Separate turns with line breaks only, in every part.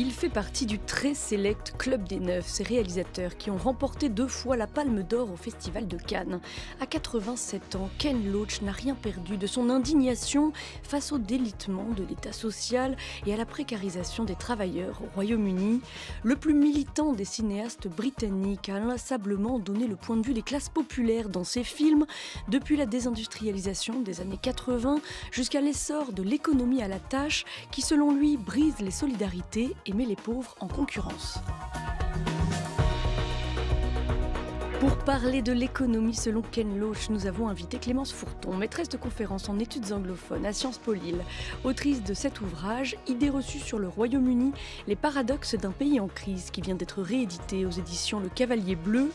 Il fait partie du très sélect Club des Neufs, ces réalisateurs qui ont remporté deux fois la Palme d'Or au Festival de Cannes. À 87 ans, Ken Loach n'a rien perdu de son indignation face au délitement de l'État social et à la précarisation des travailleurs au Royaume-Uni. Le plus militant des cinéastes britanniques a inlassablement donné le point de vue des classes populaires dans ses films, depuis la désindustrialisation des années 80 jusqu'à l'essor de l'économie à la tâche qui, selon lui, brise les solidarités et met les pauvres en concurrence. Pour parler de l'économie selon Ken Loach, nous avons invité Clémence Fourton, maîtresse de conférences en études anglophones à Sciences Po Lille, autrice de cet ouvrage, Idées reçues sur le Royaume-Uni, les paradoxes d'un pays en crise, qui vient d'être réédité aux éditions Le Cavalier Bleu.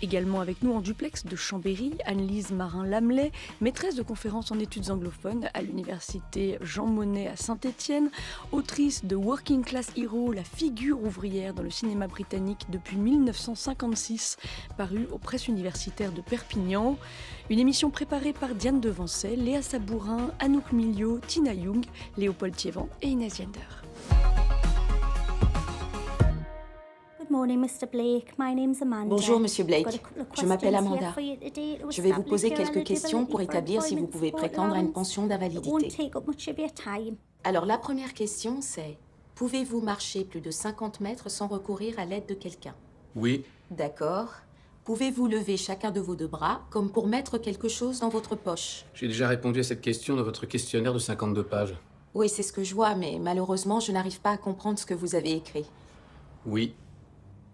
Également avec nous en duplex de Chambéry, Annelise Marin-Lamelet, maîtresse de conférences en études anglophones à l'université Jean Monnet à Saint-Étienne, autrice de Working Class Hero, la figure ouvrière dans le cinéma britannique depuis 1956, parue aux presses universitaires de Perpignan. Une émission préparée par Diane Devancel, Léa Sabourin, Anouk Milio, Tina Young, Léopold Thievan et Inès Yender.
Bonjour, Monsieur Blake. Je m'appelle Amanda.
Je vais vous poser quelques questions pour établir si vous
pouvez prétendre à une pension d'invalidité. Alors, la première question, c'est pouvez-vous marcher plus de 50 mètres sans recourir à l'aide de quelqu'un Oui. D'accord. Pouvez-vous lever chacun de vos deux bras comme pour mettre quelque chose dans votre poche
J'ai déjà répondu à cette question dans votre questionnaire de 52 pages.
Oui, c'est ce que je vois, mais malheureusement, je n'arrive pas à comprendre ce que vous avez écrit. Oui.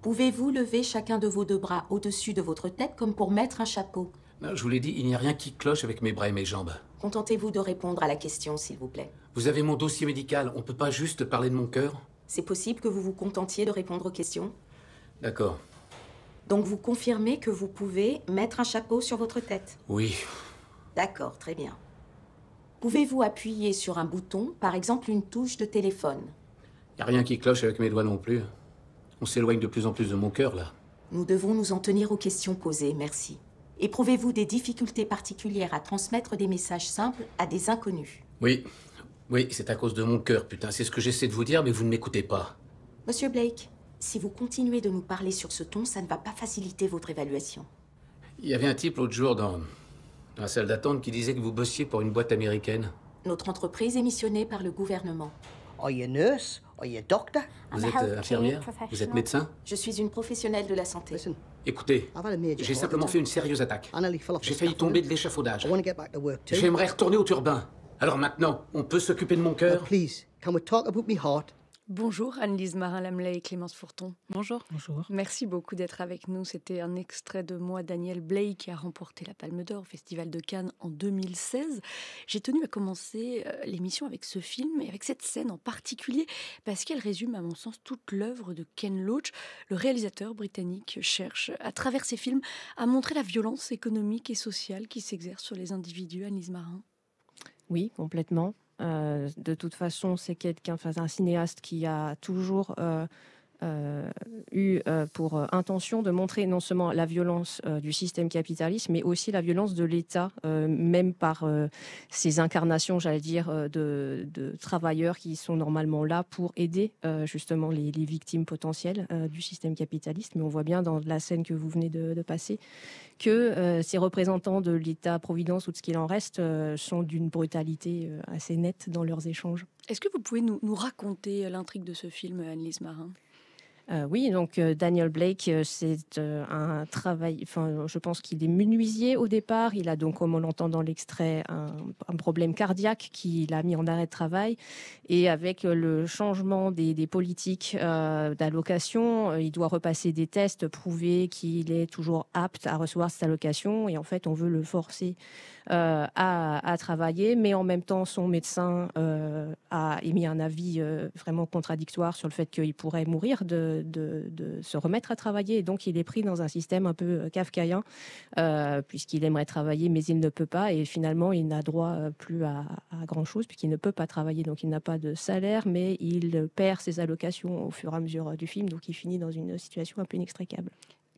Pouvez-vous lever chacun de vos deux bras au-dessus de votre tête comme pour mettre un chapeau
Je vous l'ai dit, il n'y a rien qui cloche avec mes bras et mes jambes.
Contentez-vous de répondre à la question, s'il vous plaît.
Vous avez mon dossier médical, on ne peut pas juste parler de mon cœur
C'est possible que vous vous contentiez de répondre aux questions D'accord. Donc vous confirmez que vous pouvez mettre un chapeau sur votre tête Oui. D'accord, très bien. Pouvez-vous appuyer sur un bouton, par exemple une touche de téléphone
Y a rien qui cloche avec mes doigts non plus. On s'éloigne de plus en plus de mon cœur, là.
Nous devons nous en tenir aux questions posées, merci. Éprouvez-vous des difficultés particulières à transmettre des messages simples à des inconnus
Oui, oui, c'est à cause de mon cœur, putain. C'est ce que j'essaie de vous dire, mais vous ne m'écoutez pas.
Monsieur Blake, si vous continuez de nous parler sur ce ton, ça ne va pas faciliter votre évaluation. Il y avait un type l'autre jour dans, dans la salle d'attente qui disait que vous bossiez pour une boîte américaine. Notre entreprise est missionnée par le gouvernement. you nurse? you doctor? Vous êtes euh, infirmière? Vous êtes médecin? Je suis une professionnelle de la santé. Écoutez, j'ai simplement fait une sérieuse attaque. J'ai failli tomber de l'échafaudage. J'aimerais retourner au turbin. Alors maintenant, on peut s'occuper de mon cœur?
Bonjour Anne-Lise marin lamelay et Clémence Fourton. Bonjour. Bonjour. Merci beaucoup d'être avec nous. C'était un extrait de moi, Daniel Blake, qui a remporté la Palme d'Or au Festival de Cannes en 2016. J'ai tenu à commencer euh, l'émission avec ce film et avec cette scène en particulier parce qu'elle résume à mon sens toute l'œuvre de Ken Loach. Le réalisateur britannique cherche, à travers ses films, à montrer la violence économique et sociale qui s'exerce sur les individus. Anne-Lise
Marin. Oui, complètement. Euh, de toute façon, c'est quelqu'un, enfin, un cinéaste qui a toujours euh, euh, eu euh, pour euh, intention de montrer non seulement la violence du système capitaliste, mais aussi la violence de l'État, même par ces incarnations, j'allais dire, de, travailleurs qui sont normalement là pour aider justement les, victimes potentielles du système capitaliste. Mais on voit bien dans la scène que vous venez de, passer que ces représentants de l'État-providence ou de ce qu'il en reste sont d'une brutalité assez nette dans leurs échanges.
Est-ce que vous pouvez nous, nous raconter l'intrigue de ce film, Annelise Marin
euh, oui, donc euh, Daniel Blake, euh, c'est un travail. Enfin, je pense qu'il est menuisier au départ. Il a donc, comme on l'entend dans l'extrait, un, problème cardiaque qui l'a mis en arrêt de travail. Et avec le changement des, politiques d'allocation, il doit repasser des tests, prouver qu'il est toujours apte à recevoir cette allocation. Et en fait, on veut le forcer à, travailler, mais en même temps, son médecin a émis un avis vraiment contradictoire sur le fait qu'il pourrait mourir de de, se remettre à travailler. Et donc, il est pris dans un système un peu euh, kafkaïen, euh, puisqu'il aimerait travailler, mais il ne peut pas. Et finalement, il n'a droit euh, plus à, à grand-chose, puisqu'il ne peut pas travailler. Donc, il n'a pas de salaire, mais il perd ses allocations au fur et à mesure du film. Donc, il finit dans une situation un peu inextricable.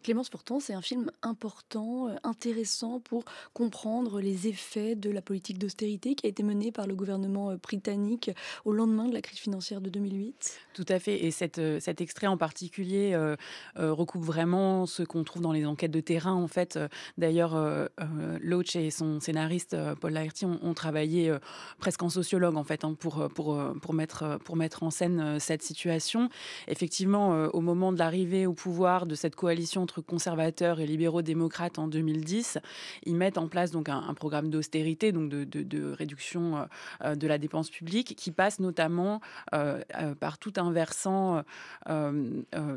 Clémence,
pourtant, c'est un film important, euh, intéressant pour comprendre les effets de la politique d'austérité qui a été menée par le gouvernement euh, britannique euh, au lendemain de la crise financière de 2008.
Tout à fait. Et cette, cet extrait en particulier recoupe vraiment ce qu'on trouve dans les enquêtes de terrain. En fait, d'ailleurs, euh, Loach et son scénariste Paul Laherty ont, travaillé presque en sociologue en fait hein, pour, pour, pour, mettre, pour mettre en scène cette situation. Effectivement, au moment de l'arrivée au pouvoir de cette coalition conservateurs et libéraux démocrates en 2010. Ils mettent en place donc un, programme d'austérité, donc de, réduction euh, euh, de la dépense publique, qui passe notamment euh, par tout un versant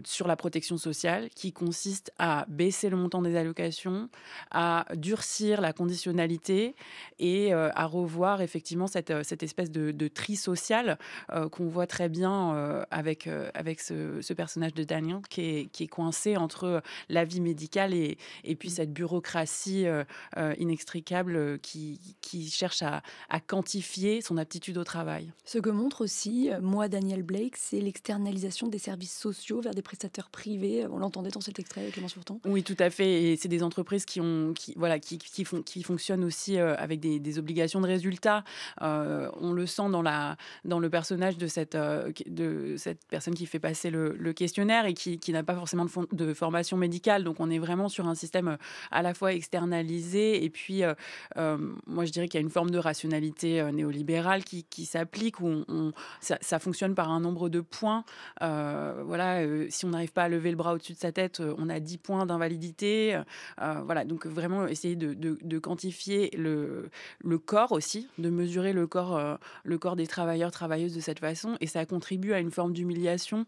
sur la protection sociale, qui consiste à baisser le montant des allocations, à durcir la conditionnalité et à revoir effectivement cette, cette espèce de, tri social qu'on voit très bien avec, avec ce, personnage de Daniel qui est, qui est coincé entre la vie médicale et, puis mmh. cette bureaucratie euh, euh, inextricable euh, qui, cherche à, quantifier son aptitude au travail.
Ce que montre aussi, moi, Daniel Blake, c'est l'externalisation des services sociaux vers des prestataires privés. On l'entendait dans cet extrait, Clément Fourton. Oui,
tout à fait. Et c'est des entreprises qui, ont, qui, voilà, qui, font, qui fonctionnent aussi avec des, obligations de résultats. on le sent dans, la, dans le personnage de cette, de cette personne qui fait passer le, questionnaire et qui, qui n'a pas forcément de, de formation médicale donc on est vraiment sur un système euh, à la fois externalisé et puis euh, euh, moi je dirais qu'il y a une forme de rationalité néolibérale qui, s'applique où ça, fonctionne par un nombre de points. voilà, si on n'arrive pas à lever le bras au-dessus de sa tête, on a 10 points d'invalidité. voilà, donc vraiment essayer de, quantifier le, corps aussi, de mesurer le corps, le corps des travailleurs, travailleuses de cette façon et ça contribue à une forme d'humiliation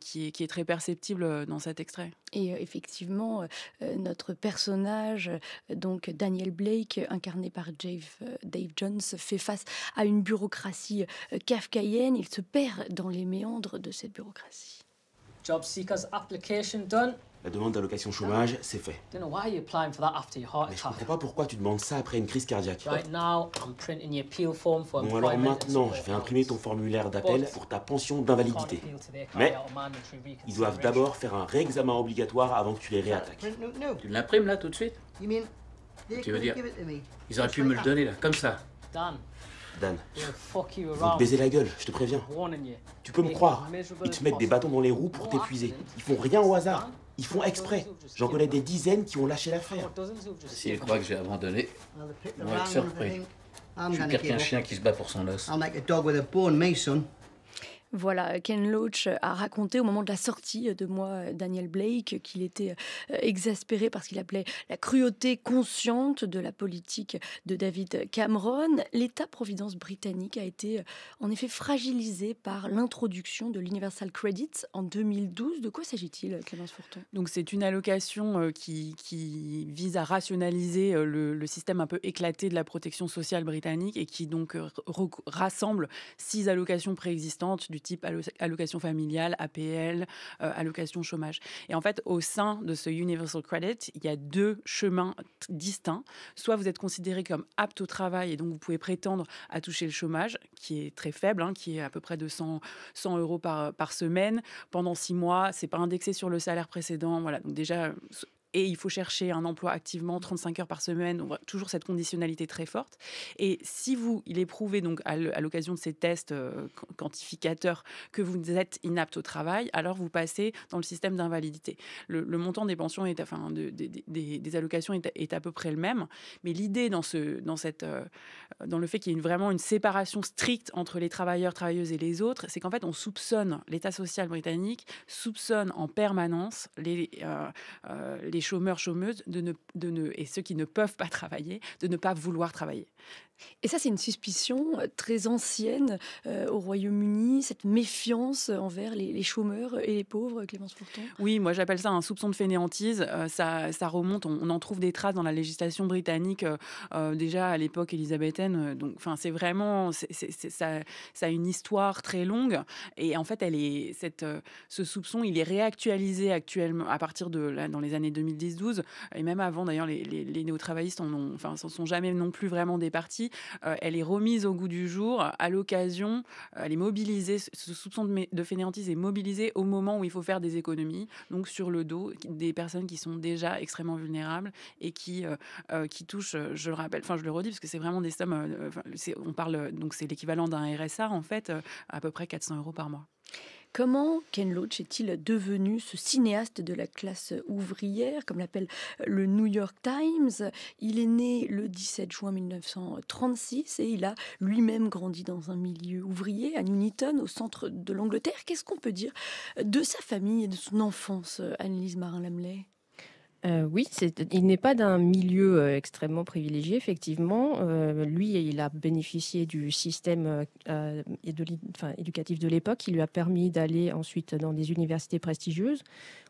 qui, est, très perceptible dans cet extrait. Et effectivement euh,
euh, notre personnage, euh, donc Daniel Blake, incarné par Dave, Dave Jones, fait face à une bureaucratie kafkaïenne. Il se perd dans les méandres
de cette bureaucratie.
Job seekers application done. La demande d'allocation chômage, c'est fait.
Mais je
comprends pas pourquoi tu demandes ça après une crise cardiaque. Bon
alors maintenant, je vais
imprimer ton formulaire d'appel pour ta pension d'invalidité. Mais ils doivent d'abord faire un réexamen obligatoire avant que tu les réattaques. Tu l'imprimes
là tout de suite
Tu veux dire
Ils auraient pu me le donner là, comme ça.
Dan. Ils baiser
la gueule, je te préviens. Tu peux me
croire. Ils te mettent des bâtons
dans les roues pour t'épuiser. Ils font rien au hasard. Ils font exprès. J'en connais des dizaines qui ont lâché l'affaire.
S'ils croient que j'ai abandonné,
ils vont être surpris.
Je suis qu'un chien
qui se bat pour son os.
Voilà, Ken Loach a raconté au moment de la sortie de moi Daniel Blake qu'il était euh, exaspéré parce qu'il appelait la cruauté consciente de la politique de David Cameron. L'État-providence britannique a été euh, en effet fragilisé par l'introduction de l'Universal Credit en 2012. De quoi s'agit-il, Clémence Fourton
Donc c'est une allocation euh, qui, vise à rationaliser le, le, système un peu éclaté de la protection sociale britannique et qui donc rassemble six allocations préexistantes du type allocation familiale, APL, euh, allocation chômage. Et en fait, au sein de ce Universal Credit, il y a deux chemins distincts. Soit vous êtes considéré comme apte au travail et donc vous pouvez prétendre à toucher le chômage, qui est très faible, hein, qui est à peu près de 100, 100 euros par, par semaine pendant six mois. C'est pas indexé sur le salaire précédent. Voilà, donc déjà et il faut chercher un emploi activement 35 heures par semaine, voit toujours cette conditionnalité très forte. Et si vous, il est prouvé donc à l'occasion de ces tests euh, quantificateurs que vous êtes inapte au travail, alors vous passez dans le système d'invalidité. Le, montant des pensions, est, enfin de, des, allocations est, à peu près le même, mais l'idée dans, ce, dans, cette, euh, dans le fait qu'il y ait vraiment une séparation stricte entre les travailleurs, travailleuses et les autres, c'est qu'en fait on soupçonne l'État social britannique soupçonne en permanence les, euh, les chômeurs, chômeuses de ne, de ne, et ceux qui ne peuvent pas travailler, de ne pas vouloir travailler. Et ça, c'est une suspicion euh, très ancienne euh, au Royaume-Uni, cette méfiance
euh, envers les, chômeurs et les pauvres, Clémence Fourton
Oui, moi j'appelle ça un soupçon de fainéantise. ça, ça, remonte, on, en trouve des traces dans la législation britannique déjà à l'époque élisabéthaine. Donc, enfin, c'est vraiment, ça, ça, a une histoire très longue. Et en fait, elle est, cette, ce soupçon, il est réactualisé actuellement à partir de dans les années 2010 et même avant d'ailleurs, les, les, les néo-travaillistes s'en sont jamais non plus vraiment départis euh, elle est remise au goût du jour à l'occasion, euh, elle est mobilisée, ce soupçon de, fainéantise est mobilisé au moment où il faut faire des économies, donc sur le dos des personnes qui sont déjà extrêmement vulnérables et qui, euh, qui touchent, je le rappelle, enfin je le redis parce que c'est vraiment des sommes, on parle, donc c'est l'équivalent d'un RSA en fait, à peu près 400 euros par mois.
Comment Ken Loach
est-il devenu ce cinéaste de la
classe ouvrière, comme l'appelle le New York Times Il est né le 17 juin 1936 et il a lui-même grandi dans un milieu ouvrier à Newton, au centre de l'Angleterre. Qu'est-ce qu'on peut dire de sa famille et de son enfance, Annelise Marin-Lamley
euh, oui, il n'est pas d'un milieu euh, extrêmement privilégié, effectivement. Euh, lui, il a bénéficié du système éducatif de l'époque qui lui a permis d'aller ensuite dans des universités prestigieuses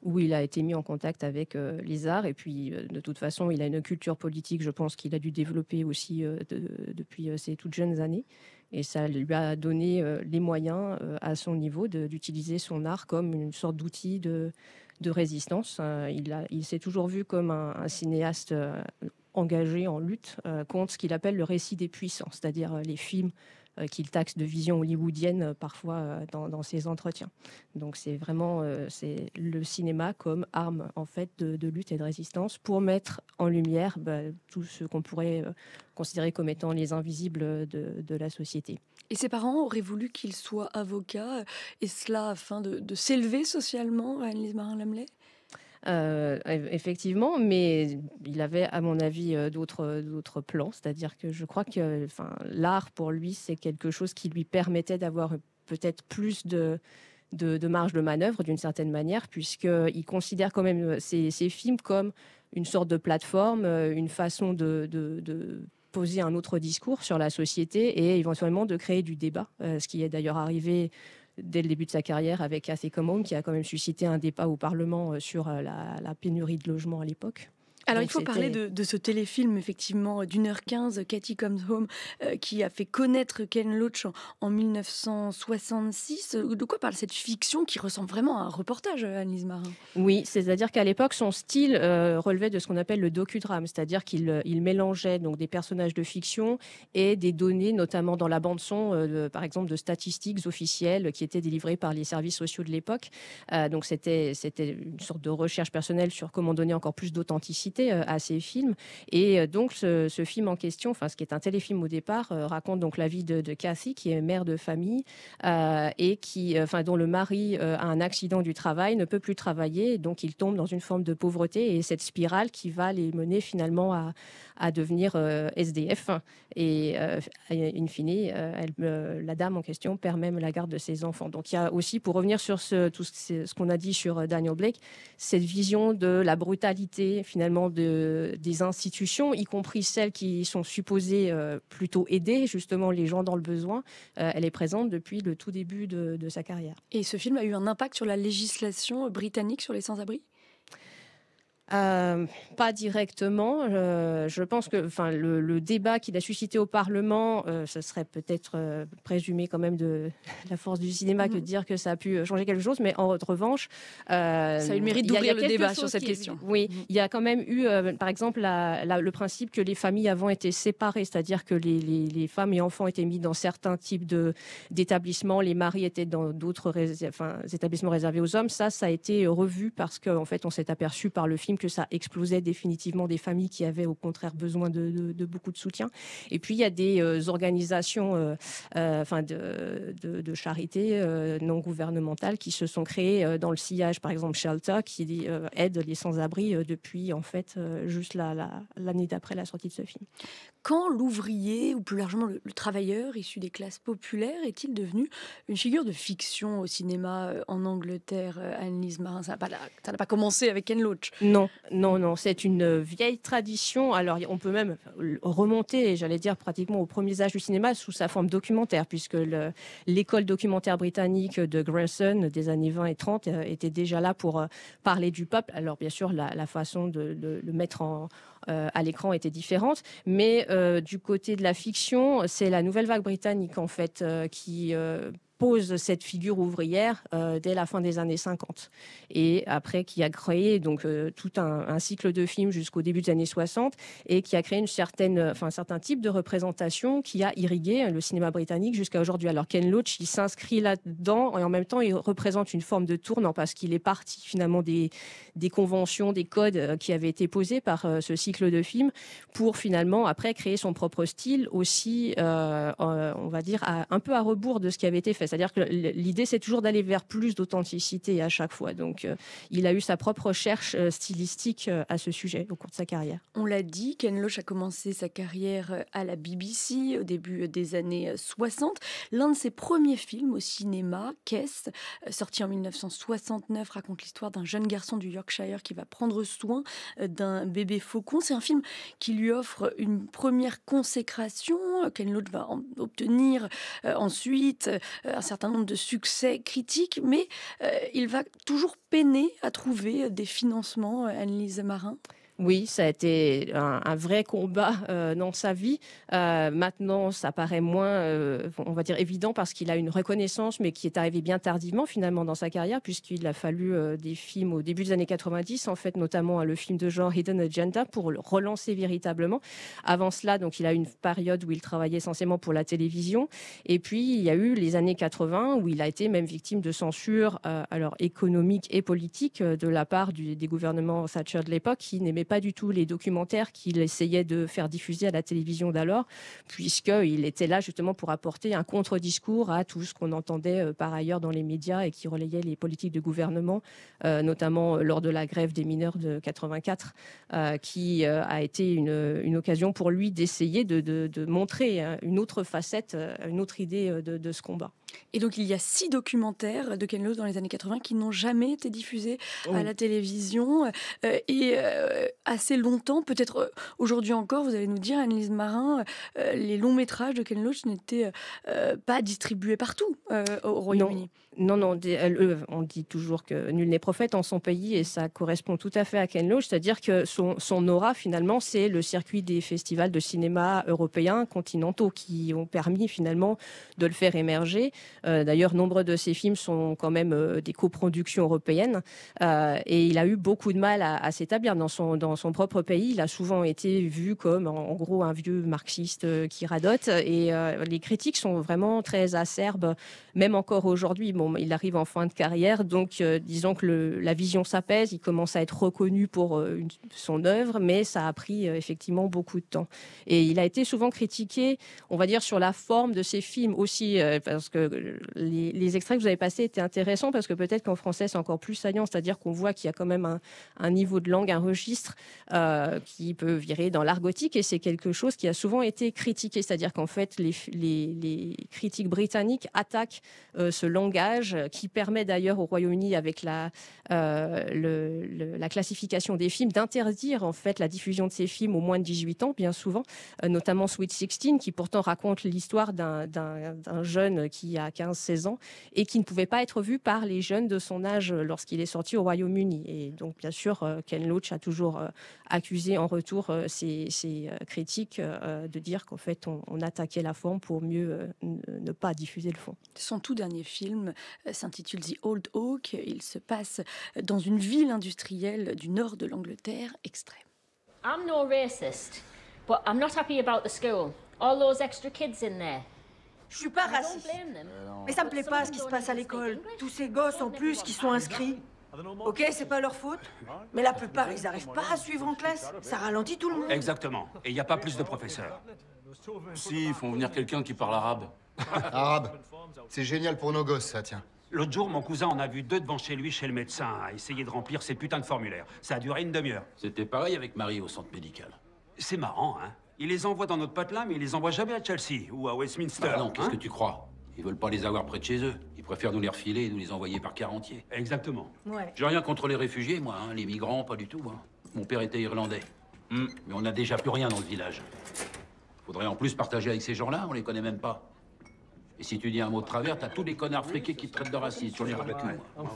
où il a été mis en contact avec les arts. Et puis, de toute façon, il a une culture politique, je pense, qu'il a dû développer aussi depuis ses toutes jeunes années. Et ça lui a donné les moyens à son niveau d'utiliser son art comme une sorte d'outil de de résistance. Hein. il, s'est toujours vu comme un, cinéaste euh, engagé en lutte euh, contre ce qu'il appelle le récit des puissants, c'est-à-dire euh, les films qu'il taxe de vision hollywoodienne parfois dans, ses entretiens. Donc c'est vraiment c'est le cinéma comme arme en fait de, lutte et de résistance pour mettre en lumière bah, tout ce qu'on pourrait considérer comme étant les invisibles de la société.
Et ses parents auraient voulu qu'il soit avocat, euh, et cela afin de, s'élever socialement, Anne-Lise Marin-Lamelet
euh, effectivement, mais il avait, à mon avis, euh, d'autres d'autres plans. C'est-à-dire que je crois que, enfin, l'art pour lui, c'est quelque chose qui lui permettait d'avoir peut-être plus de de, marge de manœuvre d'une certaine manière, puisqu'il considère quand même ses films comme une sorte de plateforme, une façon de poser un autre discours sur la société et éventuellement de créer du débat, euh, ce qui est d'ailleurs arrivé dès le début de sa carrière avec Cathy Common, qui a quand même suscité un débat au Parlement euh, sur euh, la, la pénurie de logements à l'époque. Alors, il faut parler
de, ce téléfilm, effectivement, d'une heure quinze, Cathy Comes Home, euh, qui a fait connaître Ken Loach en, 1966. Euh, de quoi parle cette fiction qui ressemble vraiment à un reportage, Annelise Marin
Oui, c'est-à-dire qu'à l'époque, son style euh, relevait de ce qu'on appelle le docudrame, c'est-à-dire qu'il mélangeait donc des personnages de fiction et des données, notamment dans la bande-son, par exemple, de statistiques officielles qui étaient délivrées par les services sociaux de l'époque. donc, c'était une sorte de recherche personnelle sur comment donner encore plus d'authenticité euh, à ces films. Et euh, donc, ce, film en question, enfin, ce qui est un téléfilm au départ, euh, raconte donc la vie de, de Cathy, qui est mère de famille et qui, enfin, dont le mari a un accident du travail, ne peut plus travailler, donc il tombe dans une forme de pauvreté et cette spirale qui va les mener finalement à, devenir SDF. Et in fine, elle, la dame en question perd même la garde de ses enfants. Donc il y a aussi, pour revenir sur ce, tout ce qu'on a dit sur Daniel Blake, cette vision de la brutalité finalement des institutions, y compris celles qui sont supposées euh, plutôt aider justement les gens dans le besoin. Euh, elle est présente depuis le tout début de, de sa carrière. Et ce
film a eu un impact sur la législation britannique sur les sans-abri
euh, pas directement. Euh, je pense que enfin, le, débat qu'il a suscité au Parlement, euh, ce serait peut-être présumé quand même de la force du cinéma que de mhm. dire que ça a pu changer quelque chose, mais en revanche... ça a eu le mérite d'ouvrir le débat sur cette question. oui, mhm. il y a quand même eu, par exemple, le principe que les familles avant étaient séparées, c'est-à-dire que les, femmes et enfants étaient mis dans certains types d'établissements, les maris étaient dans d'autres établissements réservés aux hommes. Ça, ça a été revu parce qu'en fait, on s'est aperçu par le film que ça explosait définitivement des familles qui avaient au contraire besoin de, beaucoup de soutien. Et puis il y a des euh, organisations, euh, euh, enfin de, charité non gouvernementales qui se sont créées dans le sillage, par exemple Shelter, qui aide les sans-abri depuis en fait juste l'année d'après la sortie de ce film. Quand l'ouvrier, ou plus largement
le, travailleur issu des classes populaires, est-il devenu une figure de fiction au cinéma euh,
en Angleterre, euh, Annelise Marin Ça n'a pas, commencé avec Ken Loach. Non, non, non. C'est une euh, vieille tradition. Alors, on peut même remonter, j'allais dire, pratiquement aux premiers âges du cinéma sous sa forme documentaire, puisque l'école documentaire britannique de Grayson des années 20 et 30 était déjà là pour parler du peuple. Alors, bien sûr, la, façon de, le mettre en, à l'écran était différente, mais euh, du côté de la fiction, c'est la nouvelle vague britannique en fait euh, qui euh, pose cette figure ouvrière euh, dès la fin des années 50 et après qui a créé donc euh, tout un, cycle de films jusqu'au début des années 60 et qui a créé une certaine, euh, enfin un certain type de représentation qui a irrigué le cinéma britannique jusqu'à aujourd'hui. Alors Ken Loach, il s'inscrit là-dedans et en même temps il représente une forme de tournant parce qu'il est parti finalement des, des conventions, des codes qui avaient été posés par ce cycle de films pour finalement après créer son propre style aussi, on va dire un peu à rebours de ce qui avait été fait. C'est-à-dire que l'idée, c'est toujours d'aller vers plus d'authenticité à chaque fois. Donc, euh, il a eu sa propre recherche euh, stylistique euh, à ce sujet au cours de sa carrière.
On l'a dit, Ken Loach a commencé sa carrière à la BBC au début des années 60. L'un de ses premiers films au cinéma, Caisse, sorti en 1969, raconte l'histoire d'un jeune garçon du Yorkshire qui va prendre soin d'un bébé faucon. C'est un film qui lui offre une première consécration. Ken Loach va en obtenir ensuite certain nombre de succès critiques, mais euh, il va toujours peiner à trouver euh, des financements, euh, Anne-Lise Marin
oui, ça a été un, vrai combat euh, dans sa vie. Euh, maintenant, ça paraît moins, euh, on va dire, évident parce qu'il a une reconnaissance, mais qui est arrivée bien tardivement finalement dans sa carrière, puisqu'il a fallu des films au début des années 90, en fait, notamment hein, le film de genre Hidden Agenda, pour le relancer véritablement. Avant cela, donc, il a une période où il travaillait essentiellement pour la télévision. Et puis, il y a eu les années 80 où il a été même victime de censure, alors économique et politique, de la part des gouvernements Thatcher de l'époque, qui n'aimaient pas du tout les documentaires qu'il essayait de faire diffuser à la télévision d'alors, puisqu'il était là justement pour apporter un contre-discours à tout ce qu'on entendait euh, par ailleurs dans les médias et qui relayait les politiques de gouvernement, euh, notamment euh, lors de la grève des mineurs de 84, qui a été une, occasion pour lui d'essayer de, montrer hein, une autre facette, une autre idée de ce combat.
Et donc il y a six documentaires de Ken Loach dans les années 80 qui n'ont jamais été diffusés à oh. la télévision. Euh, et euh, assez longtemps, peut-être euh, aujourd'hui encore, vous allez nous dire, Annelise Marin, les longs métrages de
Ken Loach n'étaient pas distribués partout au Royaume-Uni. Non, non, euh, on dit, toujours que nul n'est prophète en son pays et ça correspond tout à fait à Ken Loach, c'est-à-dire que son, aura finalement, c'est le circuit des festivals de cinéma européens, continentaux, qui ont permis finalement de le faire émerger. Euh, d'ailleurs, nombre de ses films sont quand même euh, des coproductions européennes et il a eu beaucoup de mal à, s'établir dans son, dans son propre pays. Il a souvent été vu comme en, gros un vieux marxiste qui radote et les critiques sont vraiment très acerbes, même encore aujourd'hui il arrive en fin de carrière, donc euh, disons que la vision s'apaise, il commence à être reconnu pour euh, son œuvre, mais ça a pris euh, effectivement beaucoup de temps. Et il a été souvent critiqué, on va dire, sur la forme de ses films aussi, parce que les, extraits que vous avez passés étaient intéressants, parce que peut-être qu'en français c'est encore plus saillant, c'est-à-dire qu'on voit qu'il y a quand même un, niveau de langue, un registre qui peut virer dans l'argotique et c'est quelque chose qui a souvent été critiqué, c'est-à-dire qu'en fait les, critiques britanniques attaquent ce langage euh, qui permet d'ailleurs au Royaume-Uni, avec la, euh, la classification des films, d'interdire en fait la diffusion de ces films aux moins de 18 ans, bien souvent, euh, notamment Sweet 16, qui pourtant raconte l'histoire d'un jeune qui a 15-16 ans et qui ne pouvait pas être vu par les jeunes de son âge lorsqu'il est sorti au Royaume-Uni. Et donc, bien sûr, Ken Loach a toujours accusé en retour ses critiques de dire qu'en fait, on attaquait la forme pour mieux ne pas diffuser le fond. Son tout dernier film, euh, s'intitule The Old
Oak. Il se passe dans une ville industrielle du nord de l'Angleterre extrême.
I'm no racist, but I'm not happy about the school. All those extra kids in there. Je suis pas raciste.
Mais ça me plaît pas ce qui se
passe à l'école. Tous ces gosses en plus qui sont inscrits. Ok, c'est pas leur faute. Mais la plupart, ils n'arrivent pas à suivre en classe. Ça ralentit tout le monde.
Exactement. Et il n'y a pas plus de professeurs. Si, ils font venir
quelqu'un qui parle arabe. Arabe. C'est génial pour nos gosses, ça, tiens. L'autre jour, mon cousin en a
vu deux devant chez lui, chez le médecin, à essayer de remplir ses putains de formulaires. Ça a duré une demi-heure. C'était pareil avec Marie au centre médical. C'est marrant, hein Il les envoie dans notre patelin, mais il les envoie jamais à Chelsea ou à Westminster. non, hein. qu'est-ce que tu crois Ils veulent pas les avoir près de chez eux. Ils préfèrent nous les refiler et nous les envoyer par quarantier. Exactement. Ouais. J'ai rien contre les réfugiés, moi, hein. les migrants, pas du tout. Hein. Mon père était irlandais. Hmm. Mais on n'a déjà plus rien dans le village. Faudrait en plus partager avec ces gens-là, on les connaît même pas. Et si tu dis un mot de travers, t'as tous les connards friqués qui te traitent de racines sur les ah, rabais
On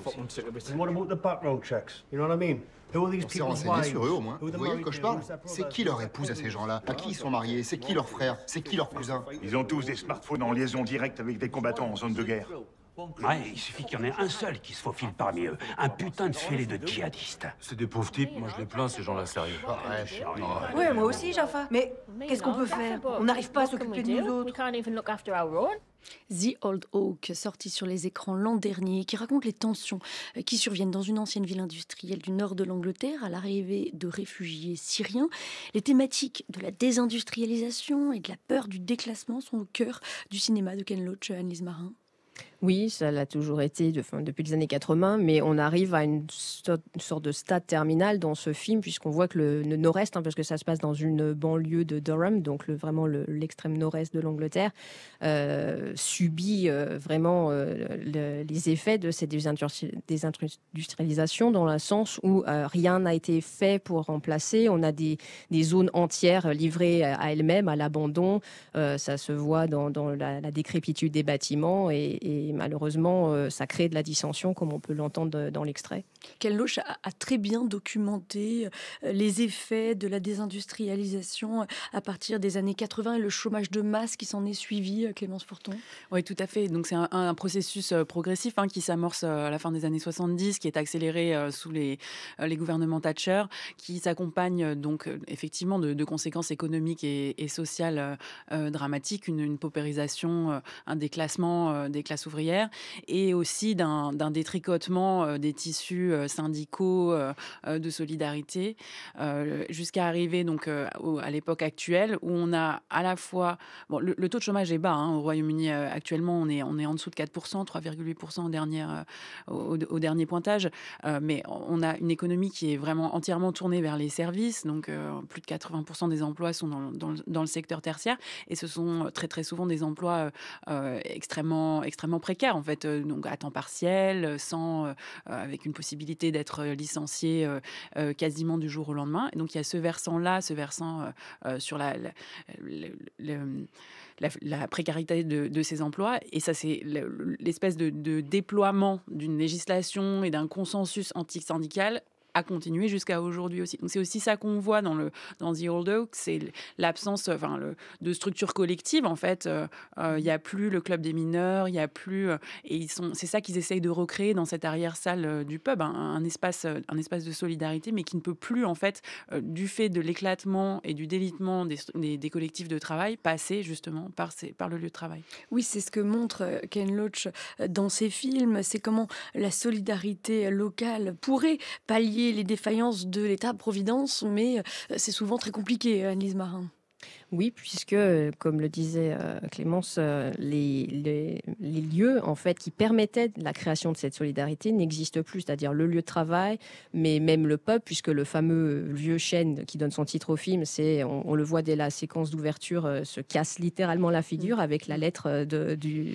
s'est sur eux au moins. Vous voyez de quoi je parle C'est qui leur épouse à ces gens-là À qui ils sont mariés C'est qui leur frère C'est qui leur cousin Ils ont tous des smartphones en liaison directe avec des combattants en zone de guerre. Ouais, il suffit qu'il y en ait un seul qui se faufile parmi eux. Un putain de fêlé de djihadistes. C'est des pauvres types, moi je les plains, ces gens-là, sérieux. Oui, moi aussi, Jaffa. Mais qu'est-ce qu'on peut faire On n'arrive pas à s'occuper de nous
autres. The Old Oak, sorti sur les écrans l'an dernier, qui raconte les tensions euh, qui surviennent dans une ancienne ville industrielle du nord de l'Angleterre à l'arrivée de réfugiés syriens. Les thématiques de la désindustrialisation et de la peur du déclassement sont au cœur du cinéma de Ken Loach, Annelise Marin.
Oui, ça l'a toujours été depuis les années 80, mais on arrive à une, sorte de stade terminal dans ce film, puisqu'on voit que le, nord-est, hein, parce que ça se passe dans une banlieue de Durham, donc le, vraiment l'extrême nord-est de l'Angleterre, euh, subit euh, vraiment euh, les effets de cette désindustrialisation dans le sens où rien n'a été fait pour remplacer. On a des, zones entières livrées à elles-mêmes, à l'abandon. ça se voit dans, la, décrépitude des bâtiments et, et malheureusement, euh, ça crée de la dissension, comme on peut l'entendre dans l'extrait.
Kelloch a, a très bien documenté euh, les effets de la désindustrialisation euh, à partir des années 80 et le chômage de masse qui s'en est suivi, Clémence Fourton.
Oui, tout à fait. Donc c'est un, processus progressif hein, qui s'amorce à la fin des années 70, qui est accéléré sous les, les gouvernements Thatcher, qui s'accompagne donc effectivement de, conséquences économiques et, sociales dramatiques, une, une paupérisation, un déclassement des classes ouvrières et aussi d'un détricotement euh, des tissus euh, syndicaux euh, de solidarité jusqu'à arriver donc à l'époque actuelle où on a à la fois bon, le, taux de chômage est bas hein, au Royaume-Uni actuellement on est on est en dessous de 4% 3,8% dernière au, dernier pointage mais on a une économie qui est vraiment entièrement tournée vers les services donc plus de 80% des emplois sont dans, dans, dans, le secteur tertiaire et ce sont très très souvent des emplois extrêmement extrêmement précaire en fait, euh, donc à temps partiel, euh, sans, euh, avec une possibilité d'être licencié quasiment du jour au lendemain. donc il y a ce versant là, ce versant sur la, la, précarité de, ces emplois. Et ça, c'est l'espèce de, déploiement d'une législation et d'un consensus anti syndical a continué jusqu'à aujourd'hui aussi. Donc c'est aussi ça qu'on voit dans, le, dans The Old Oak, c'est l'absence enfin, le, de structure collective en fait. Euh, euh, il n'y a plus le club des mineurs, il n'y a plus... Euh, et ils sont, c'est ça qu'ils essayent de recréer dans cette arrière-salle du pub, hein, un, espace, un espace de solidarité, mais qui ne peut plus en fait, du fait de l'éclatement et du délitement des, des, des, collectifs de travail, passer justement par, ces, par le lieu de travail.
Oui, c'est ce que montre Ken Loach dans ses films, c'est comment la solidarité locale pourrait pallier les défaillances de l'État-providence, mais euh, c'est souvent très compliqué, euh, Annelise Marin.
Oui, puisque, euh, comme le disait euh, Clémence, euh, les, lieux en fait qui permettaient la création de cette solidarité n'existent plus, c'est-à-dire le lieu de travail, mais même le pub, puisque le fameux lieu chêne qui donne son titre au film, c'est on, le voit dès la séquence d'ouverture, se casse littéralement la figure avec la lettre de, du,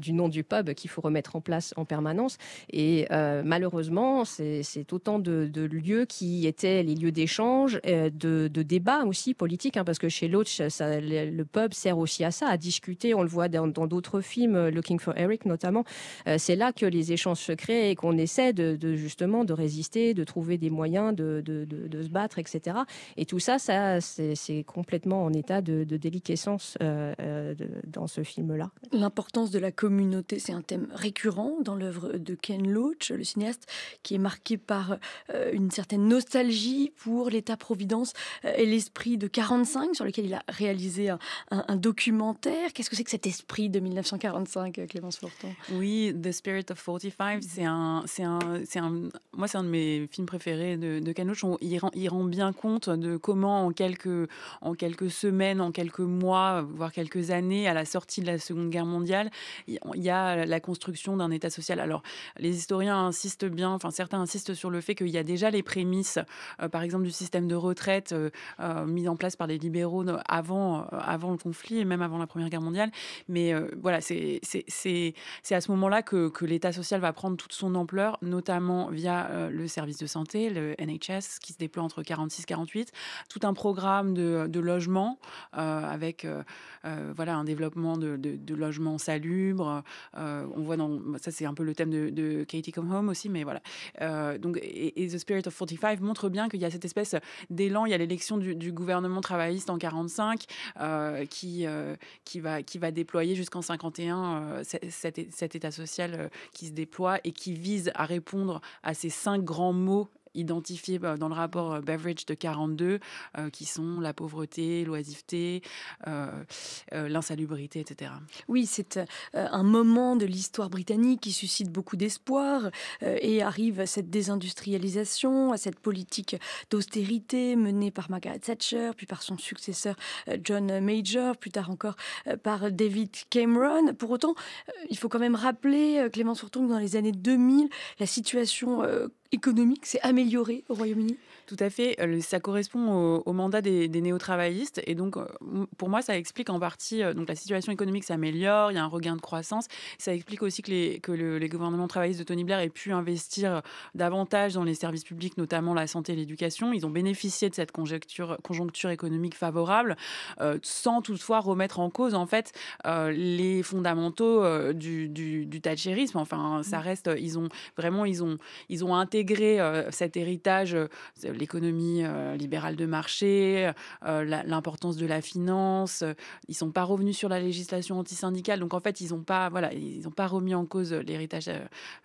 du nom du pub qu'il faut remettre en place en permanence. Et malheureusement, c'est autant de, lieux qui étaient les lieux d'échange, de, de débats aussi politique, hein, parce que chez le, le, pub sert aussi à ça, à discuter. On le voit dans d'autres films, euh, Looking for Eric notamment. Euh, c'est là que les échanges se créent et qu'on essaie de, justement de résister, de trouver des moyens de, se battre, etc. Et tout ça, ça c'est complètement en état de, déliquescence euh, dans ce film-là.
L'importance de la communauté, c'est un thème récurrent dans l'œuvre de Ken Loach, le cinéaste, qui est marqué par une certaine nostalgie pour l'État-providence et l'esprit de 45 sur lequel il a réalisé un, documentaire. Qu'est-ce que c'est que cet esprit de 1945, euh, Clémence Forton
Oui, The Spirit of 45, mm. c'est un, moi c'est un de mes films préférés de, de on Il rend, bien compte de comment en quelques, en quelques semaines, en quelques mois, voire quelques années, à la sortie de la Seconde Guerre mondiale, il y a la construction d'un État social. Alors, les historiens insistent bien, enfin certains insistent sur le fait qu'il y a déjà les prémices, euh, par exemple du système de retraite euh, mis en place par les libéraux euh, avant, euh, avant le conflit et même avant la Première Guerre mondiale. Mais euh, voilà, c'est à ce moment-là que, l'État social va prendre toute son ampleur, notamment via le service de santé, le NHS, qui se déploie entre 46-48, tout un programme de, de logement avec voilà, un développement de, logements salubres. on voit dans, ça c'est un peu le thème de, Katie Come Home aussi, mais voilà. donc, et, The Spirit of 45 montre bien qu'il y a cette espèce d'élan, il y a l'élection du, du gouvernement travailliste en 48 euh, euh, qui, va, déployer jusqu'en 51 euh, cet, cet, état social qui se déploie et qui vise à répondre à ces cinq grands mots identifiés bah, dans le rapport euh, Beveridge de 42, euh, qui sont la pauvreté, l'oisiveté, euh, l'insalubrité, etc. Oui, c'est un moment de l'histoire britannique qui suscite beaucoup d'espoir
et arrive à cette désindustrialisation, à cette politique d'austérité menée par Margaret Thatcher, puis par son successeur John Major, plus tard encore par David Cameron. Pour autant, il faut quand même rappeler, Clément Sourton, que dans les années 2000,
la situation économique s'est amélioré au Royaume-Uni tout à fait. Euh, ça correspond au, mandat des, néo-travaillistes. Et donc, euh, pour moi, ça explique en partie. Euh, donc, la situation économique s'améliore, il y a un regain de croissance. Ça explique aussi que les, que les gouvernements travaillistes de Tony Blair aient pu investir davantage dans les services publics, notamment la santé et l'éducation. Ils ont bénéficié de cette conjoncture économique favorable, sans toutefois remettre en cause, en fait, les fondamentaux du, du, Enfin, ça mm. reste. Ils ont vraiment. Ils ont, ils ont intégré intégrer euh, cet héritage, euh, l'économie euh, libérale de marché, l'importance de la finance. Ils sont pas revenus sur la législation antisyndicale. Donc en fait, ils n'ont pas, voilà, ils ont pas remis en cause l'héritage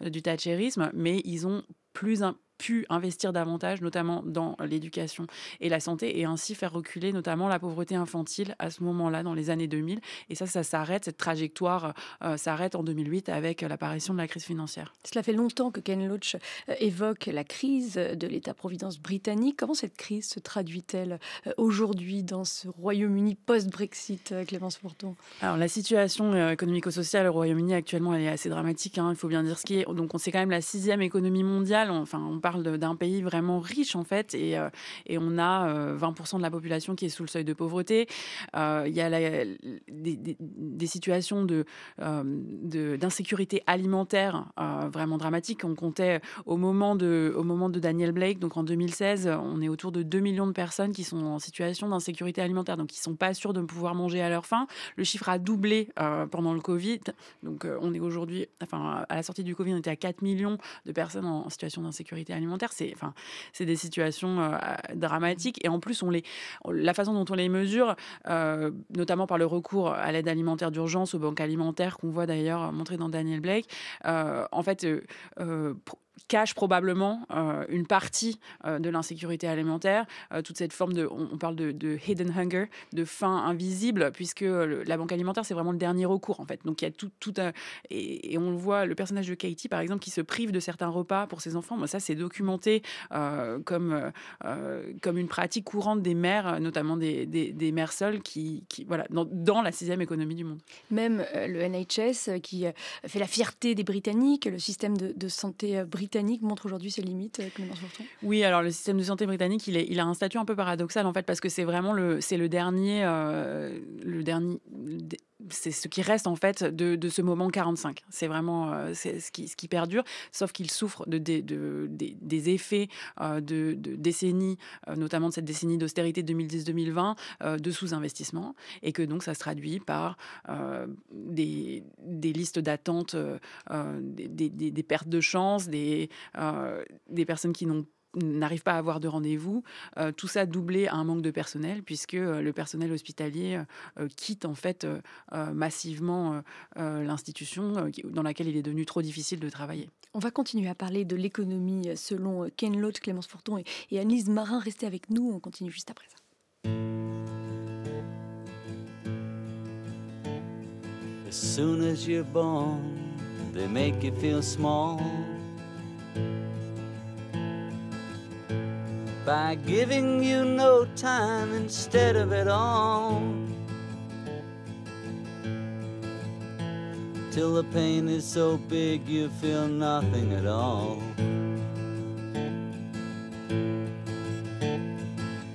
du thatchérisme, mais ils ont plus un pu investir davantage, notamment dans l'éducation et la santé, et ainsi faire reculer notamment la pauvreté infantile à ce moment-là, dans les années 2000. Et ça, ça s'arrête, cette trajectoire euh, s'arrête en 2008 avec l'apparition de la crise financière. Cela fait longtemps que Ken Loach euh, évoque la crise de l'État-providence britannique. Comment cette crise se
traduit-elle euh, aujourd'hui dans ce Royaume-Uni post-Brexit, Clémence Fourton
Alors, la situation économico-sociale au Royaume-Uni actuellement, elle est assez dramatique, hein, il faut bien dire ce qui est. Donc, on sait quand même la sixième économie mondiale on, enfin, on parle d'un pays vraiment riche en fait, et, euh, on a 20% euh, de la population qui est sous le seuil de pauvreté. Euh, il y a des, situations d'insécurité alimentaire vraiment dramatiques. On comptait au moment, de, Daniel Blake, donc en 2016, on est autour de 2 millions de personnes qui sont en situation d'insécurité alimentaire, donc qui ne sont pas sûrs de pouvoir manger à leur faim. Le chiffre a doublé pendant le Covid, donc on est aujourd'hui, enfin à la sortie du Covid, on était à 4 millions de personnes en situation d'insécurité alimentaire, c'est enfin, des situations euh, dramatiques. Et en plus, on les, la façon dont on les mesure, euh, notamment par le recours à l'aide alimentaire d'urgence, aux banques alimentaires, qu'on voit d'ailleurs montré dans Daniel Blake, euh, en fait, cache probablement euh, une partie euh, de l'insécurité alimentaire, euh, toute cette forme de, on, parle de, hidden hunger, de faim invisible, puisque la banque alimentaire c'est vraiment le dernier recours en fait. Donc il y a tout, tout un, et, on le voit, le personnage de Katie par exemple qui se prive de certains repas pour ses enfants. Moi ça c'est documenté comme comme une pratique courante des mères, notamment des, des, mères seules qui, voilà dans, la sixième économie du monde.
Même le NHS qui fait la fierté des Britanniques, le système de santé britannique britannique montre aujourd'hui ses limites, euh,
Oui, alors le système de santé britannique, il, a un statut un peu paradoxal en fait, parce que c'est vraiment le, le dernier, euh, le dernier, c'est ce qui reste en fait de, ce moment 45. C'est vraiment euh, ce, qui, perdure, sauf qu'il souffre de, des effets euh, de, décennies, euh, notamment de cette décennie d'austérité 2010-2020, de sous-investissement, et que donc ça se traduit par des, listes d'attente, des, pertes de chance, des, des personnes qui n'ont n'arrive pas à avoir de rendez-vous. Euh, tout ça doublé à un manque de personnel, puisque euh, le personnel hospitalier euh, quitte en fait massivement l'institution dans laquelle il est devenu trop difficile de travailler.
On va continuer à parler de l'économie selon Ken Loach, Clémence Fourton et, et Marin. Restez avec nous, on continue juste
après ça.
As soon as you're born, they make you feel small. by giving you no time instead of it all. Till the pain is so big you feel nothing at all.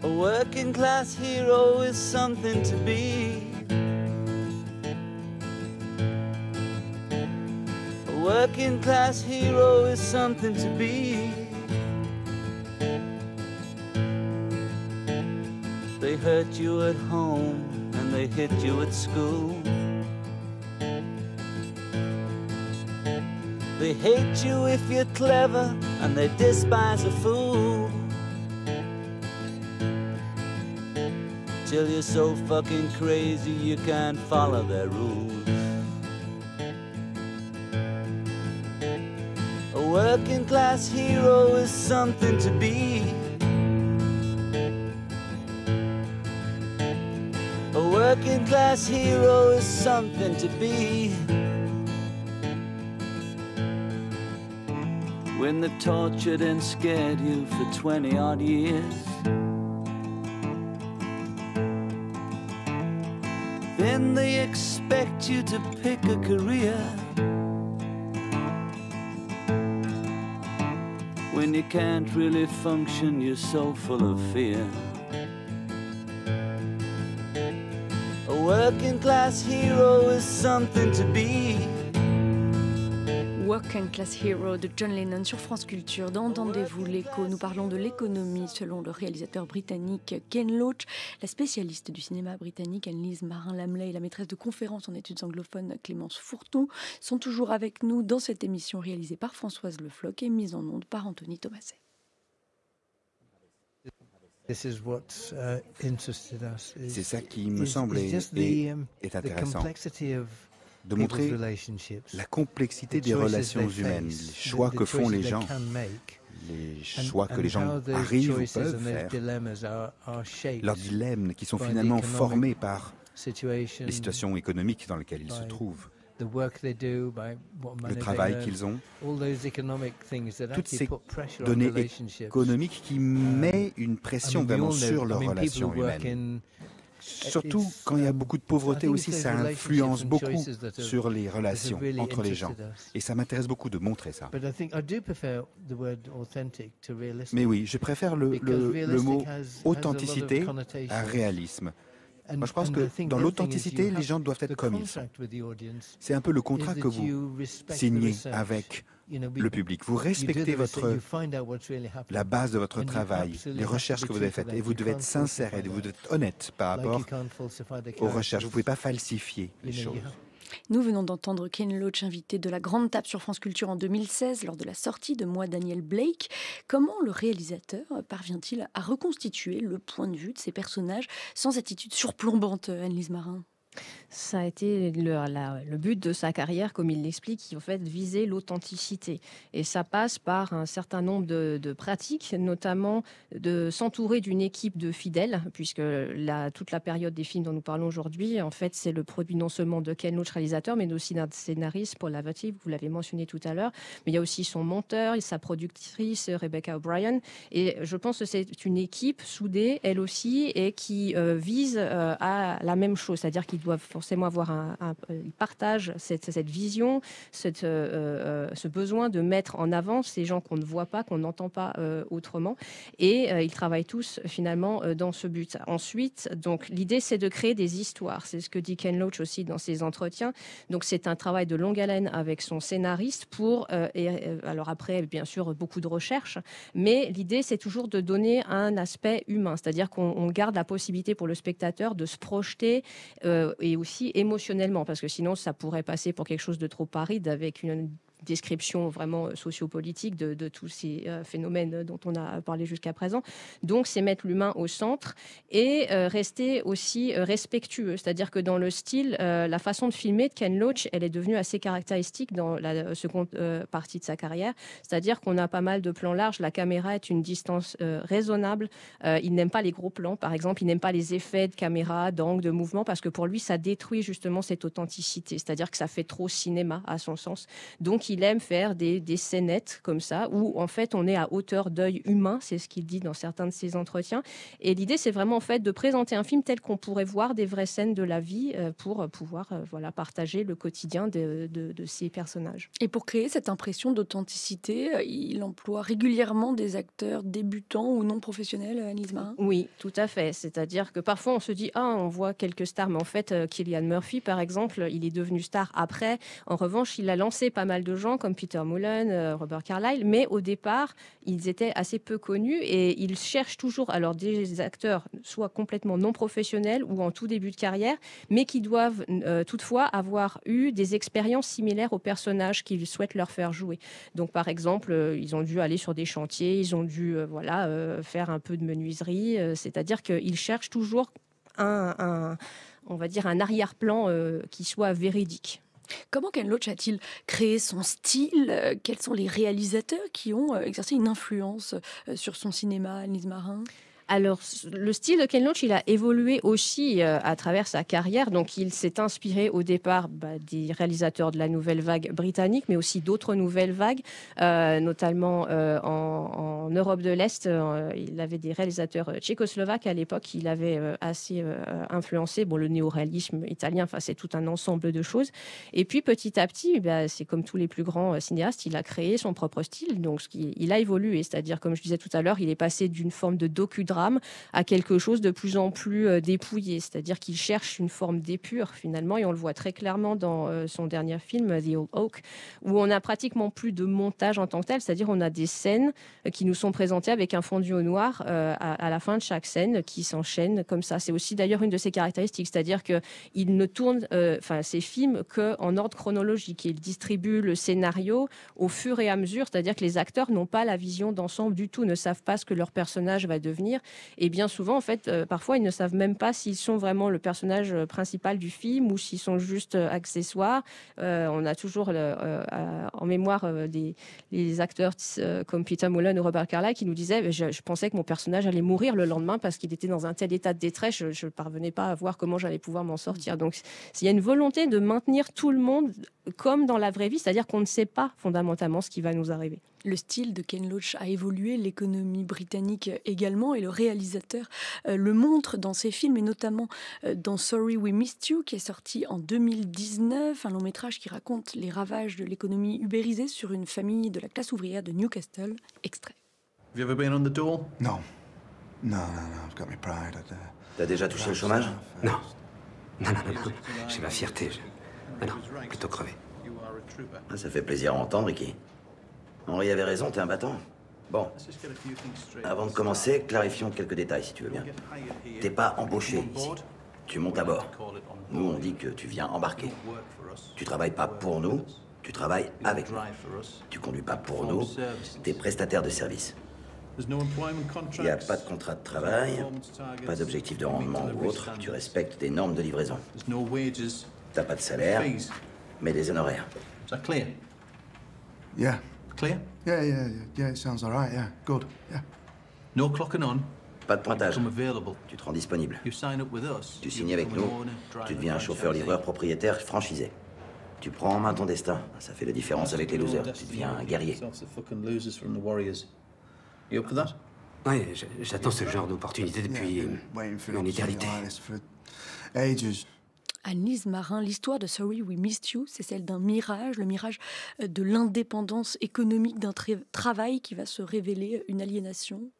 A working class hero is something to be. A working class hero is something to be. They hurt you at home and they hit you at school. They hate you if you're clever and they despise a fool. Till you're so fucking crazy you can't follow their rules. A working class hero is something to be. working class hero is something to be. When they've tortured and scared you for 20 odd years. Then they expect you to pick a career. When you can't really function, you're so full of fear. Working class hero is something to be. Working Class Hero de John Lennon
sur France Culture. D'entendez-vous l'écho Nous parlons de l'économie selon le réalisateur britannique Ken Loach, la spécialiste du cinéma britannique Annelise Marin-Lamley et la maîtresse de conférence en études anglophones Clémence Fourtou sont toujours avec nous dans cette émission réalisée par Françoise Lefloc et mise en onde par Anthony Thomaset.
Uh, C'est ça qui me semble um, intéressant de montrer la complexité
des relations humaines, les choix que font les gens, les choix que les gens arrivent ou peuvent faire,
leurs dilemmes qui sont finalement formés par les situations économiques dans lesquelles ils se trouvent le travail qu'ils ont, toutes ces données
économiques qui um, met une pression vraiment sur leurs relations humaines. Surtout quand il y a um, beaucoup de pauvreté aussi, ça influence beaucoup
sur les relations entre les gens. Et ça m'intéresse beaucoup de montrer ça. Mais oui, je préfère le mot authenticité
à
réalisme, moi, je pense que dans l'authenticité, les gens doivent être comme ils sont. C'est un peu le contrat que vous signez avec le public. Vous respectez
la base de votre travail, les recherches que vous avez faites, et vous devez être sincère
et vous devez être honnête par rapport aux recherches. Vous ne pouvez pas falsifier les choses.
Nous venons d'entendre Ken Loach, invité de la Grande Table sur France Culture en 2016, lors de la sortie de Moi Daniel Blake. Comment le réalisateur parvient-il à reconstituer le point de vue
de ses personnages sans attitude surplombante, Anne-Lise Marin ça a été le, but de sa carrière, comme il l'explique, qui en fait visait l'authenticité. Et ça passe par un certain nombre de, pratiques, notamment de s'entourer d'une équipe de fidèles, puisque toute la période des films dont nous parlons aujourd'hui, en fait, c'est le produit non seulement de quel autre réalisateur, mais aussi d'un scénariste, Paul Lavati, vous l'avez mentionné tout à l'heure, mais il y a aussi son monteur et sa productrice, Rebecca O'Brien. Et je pense que c'est une équipe soudée, elle aussi, et qui euh, vise euh, à la même chose, c'est-à-dire qu'ils doivent c'est moi voir un, un, euh, ils partagent cette, cette vision, cette, euh, euh, ce besoin de mettre en avant ces gens qu'on ne voit pas, qu'on n'entend pas autrement, et ils travaillent tous finalement dans ce but. Ensuite, donc l'idée c'est de créer des histoires, c'est ce que dit Ken Loach aussi dans ses entretiens. Donc c'est un travail de longue haleine avec son scénariste pour, et, alors après bien sûr beaucoup de recherche, mais l'idée c'est toujours de donner un aspect humain, c'est-à-dire qu'on garde la possibilité pour le spectateur de se projeter et aussi émotionnellement, parce que sinon ça pourrait passer pour quelque chose de trop aride avec une description vraiment euh, sociopolitique de, de tous ces euh, phénomènes dont on a parlé jusqu'à présent. Donc, c'est mettre l'humain au centre et euh, rester aussi respectueux. C'est-à-dire que dans le style, la façon de filmer de Ken Loach, elle est devenue assez caractéristique dans la seconde partie de sa carrière. C'est-à-dire qu'on a pas mal de plans larges, la caméra est une distance raisonnable. il n'aime pas les gros plans, par exemple, il n'aime pas les effets de caméra, d'angle, de mouvement, parce que pour lui, ça détruit justement cette authenticité. C'est-à-dire que ça fait trop cinéma, à son sens. Donc, il il aime faire des, des, scénettes comme ça, où en fait on est à hauteur d'œil humain, c'est ce qu'il dit dans certains de ses entretiens. Et l'idée, c'est vraiment en fait de présenter un film tel qu'on pourrait voir des vraies scènes de la vie euh, pour euh, pouvoir euh, voilà, partager le quotidien de, ces personnages. Et pour créer cette impression d'authenticité,
il emploie régulièrement des acteurs débutants ou non professionnels, Anisma
Oui, tout à fait. C'est-à-dire que parfois on se dit, ah, on voit quelques stars, mais en fait, Killian Murphy, par exemple, il est devenu star après. En revanche, il a lancé pas mal de gens comme Peter Mullen, euh, Robert Carlyle, mais au départ, ils étaient assez peu connus et ils cherchent toujours alors des acteurs soit complètement non professionnels ou en tout début de carrière, mais qui doivent euh, toutefois avoir eu des expériences similaires aux personnages qu'ils souhaitent leur faire jouer. Donc par exemple, euh, ils ont dû aller sur des chantiers, ils ont dû voilà faire un peu de menuiserie, c'est-à-dire qu'ils cherchent toujours un, on va dire un arrière-plan qui soit véridique. Comment Ken Loach a-t-il créé son style euh, Quels sont les réalisateurs
qui ont euh, exercé une influence euh, sur son cinéma, Anne-Lise Marin
alors, le style de Ken Loach, il a évolué aussi euh, à travers sa carrière. Donc, il s'est inspiré au départ bah, des réalisateurs de la nouvelle vague britannique, mais aussi d'autres nouvelles vagues, euh, notamment euh, en, Europe de l'Est. il avait des réalisateurs tchécoslovaques à l'époque Il avait assez influencé. Bon, le néoréalisme italien, enfin, c'est tout un ensemble de choses. Et puis, petit à petit, bah, c'est comme tous les plus grands cinéastes, il a créé son propre style. Donc, il, a évolué. C'est-à-dire, comme je disais tout à l'heure, il est passé d'une forme de docu à quelque chose de plus en plus euh, dépouillé, c'est-à-dire qu'il cherche une forme d'épure finalement, et on le voit très clairement dans euh, son dernier film, The Old Oak, où on n'a pratiquement plus de montage en tant que tel, c'est-à-dire on a des scènes euh, qui nous sont présentées avec un fondu au noir à, la fin de chaque scène qui s'enchaîne comme ça. C'est aussi d'ailleurs une de ses caractéristiques, c'est-à-dire qu'il ne tourne enfin, ses films qu'en ordre chronologique, il distribue le scénario au fur et à mesure, c'est-à-dire que les acteurs n'ont pas la vision d'ensemble du tout, ne savent pas ce que leur personnage va devenir. Et bien souvent, en fait, euh, parfois, ils ne savent même pas s'ils sont vraiment le personnage euh, principal du film ou s'ils sont juste euh, accessoires. on a toujours en mémoire des, les acteurs comme Peter Mullen ou Robert Carlyle qui nous disaient je, je, pensais que mon personnage allait mourir le lendemain parce qu'il était dans un tel état de détresse, je ne parvenais pas à voir comment j'allais pouvoir m'en sortir. Donc, il y a une volonté de maintenir tout le monde comme dans la vraie vie, c'est-à-dire qu'on ne sait pas fondamentalement ce qui va nous arriver. Le style
de Ken Loach a évolué, l'économie britannique également, et le réalisateur euh, le montre dans ses films, et notamment euh, dans Sorry We Missed You, qui est sorti en 2019, un long métrage qui raconte les ravages de l'économie ubérisée sur une famille de la classe ouvrière de Newcastle.
Extrait. you ever
been on the No. No, no, no. I've got my pride. déjà touché le chômage Non. Non, non, non. non. J'ai ma fierté.
non, plutôt
crevé. Ah, ça fait plaisir à entendre, Ricky. Henri avait raison, t'es un battant.
Bon.
Avant de commencer,
clarifions quelques détails, si tu veux bien.
T'es pas embauché ici.
Tu montes à bord. Nous, on dit que tu viens embarquer. Tu travailles pas pour nous, tu travailles avec nous. Tu conduis pas pour nous, t'es prestataire de service.
Il n'y a pas
de contrat de travail, pas d'objectif de rendement ou autre. Tu respectes des normes de livraison. T'as pas de salaire, mais des honoraires. Yeah. Pas de pointage. Tu te rends disponible. Tu signes avec nous, tu deviens chauffeur-livreur propriétaire franchisé. Tu prends en main ton destin. Ça fait la différence avec les losers. Tu deviens un guerrier.
j'attends ce genre d'opportunité depuis une éternité.
Anne-Lise Marin. L'histoire de Sorry We Missed You, c'est celle d'un mirage, le mirage euh, de l'indépendance économique d'un travail qui va se révéler une aliénation,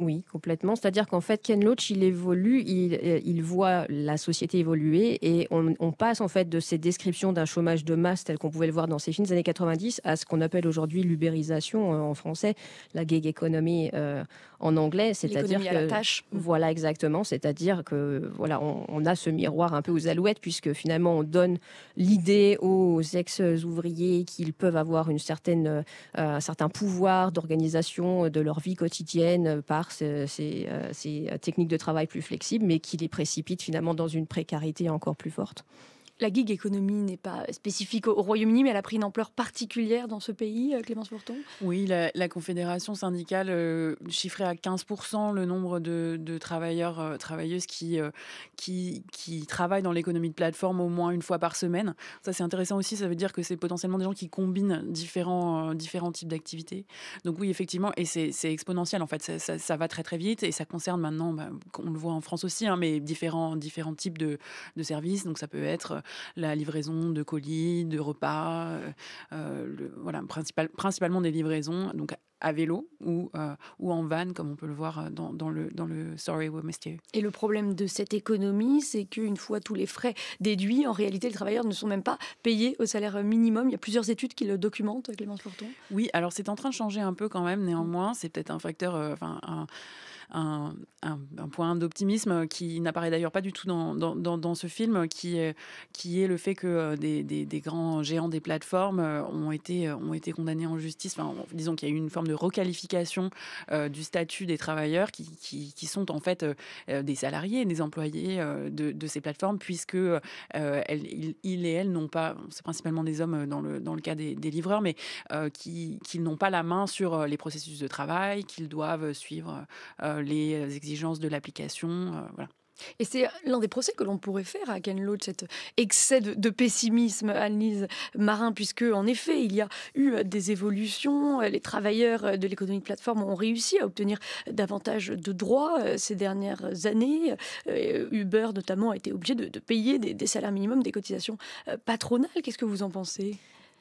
oui, complètement. C'est-à-dire qu'en fait, Ken Loach, il évolue, il, euh, voit la société évoluer et on, passe en fait de ces descriptions d'un chômage de masse tel qu'on pouvait le voir dans ses films des années 90 à ce qu'on appelle aujourd'hui l'ubérisation euh, en français, la gig economy euh, en anglais. C'est-à-dire que. La tâche. Mm. Voilà, exactement. C'est-à-dire que voilà, on, a ce miroir un peu aux alouettes puisque finalement on donne l'idée aux ex-ouvriers qu'ils peuvent avoir une certaine, un certain pouvoir d'organisation de leur vie quotidienne par ces, euh, ces euh, techniques de travail plus flexibles, mais qui les précipitent finalement dans une précarité encore plus forte.
La gig économie n'est pas spécifique au Royaume-Uni, mais elle a pris une ampleur particulière dans ce pays, euh, Clémence Bourton
Oui, la, Confédération syndicale euh, chiffrait à 15% le nombre de, travailleurs, euh, travailleuses qui, qui, travaillent dans l'économie de plateforme au moins une fois par semaine. Ça, c'est intéressant aussi, ça veut dire que c'est potentiellement des gens qui combinent différents, différents types d'activités. Donc oui, effectivement, et c'est exponentiel en fait, ça, va très très vite et ça concerne maintenant, bah, on le voit en France aussi, hein, mais différents, différents types de services. Donc ça peut être la livraison de colis, de repas, euh, euh, voilà, principalement des livraisons, donc à vélo ou, euh, ou en van, comme on peut le voir dans, le, dans le Sorry
Et le problème de cette économie, c'est qu'une fois tous les frais déduits, en réalité, les travailleurs ne sont même pas payés au salaire minimum. Il y a plusieurs études qui le documentent, Clémence Forton.
Oui, alors c'est en train de changer un peu quand même, néanmoins. C'est peut-être un facteur, un, point d'optimisme qui n'apparaît d'ailleurs pas du tout dans, ce film, qui, qui est le fait que euh, des, grands géants des plateformes euh, ont été, euh, ont été condamnés en justice. disons qu'il y a eu une forme de requalification du statut des travailleurs qui, qui, sont en fait des salariés, des employés de, ces plateformes, puisque ils, et elles n'ont pas, c'est principalement des hommes dans le, dans le cas des, des livreurs, mais qui, qui n'ont pas la main sur les processus de travail, qu'ils doivent suivre les euh, exigences de l'application. Euh,
Et c'est l'un des procès que l'on pourrait faire à Ken Loach, cet excès de, pessimisme, Annelise Marin, puisque en effet, il y a eu des évolutions. Les travailleurs de l'économie de plateforme ont réussi à obtenir davantage de droits euh, ces dernières années. Uber, notamment, a été obligé de, payer des, des, salaires minimums, des cotisations patronales. Qu'est-ce que vous en pensez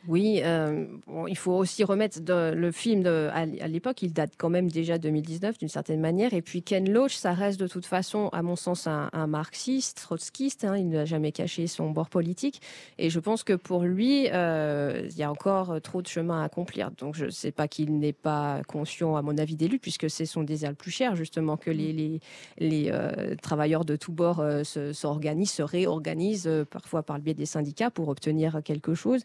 oui, euh, il faut aussi remettre le film de, à, l'époque, il date quand même déjà 2019 d'une certaine manière. Et puis Ken Loach, ça reste de toute façon, à mon sens, un, marxiste, trotskiste. Hein. il n'a jamais caché son bord politique. Et je pense que pour lui, euh, il y a encore trop de chemin à accomplir. Donc je ne sais pas qu'il n'est pas conscient, à mon avis, d'élu puisque c'est son désir le plus cher, justement, que les, les, euh, travailleurs de tous bords s'organisent, se, se réorganisent, parfois par le biais des syndicats, pour obtenir quelque chose.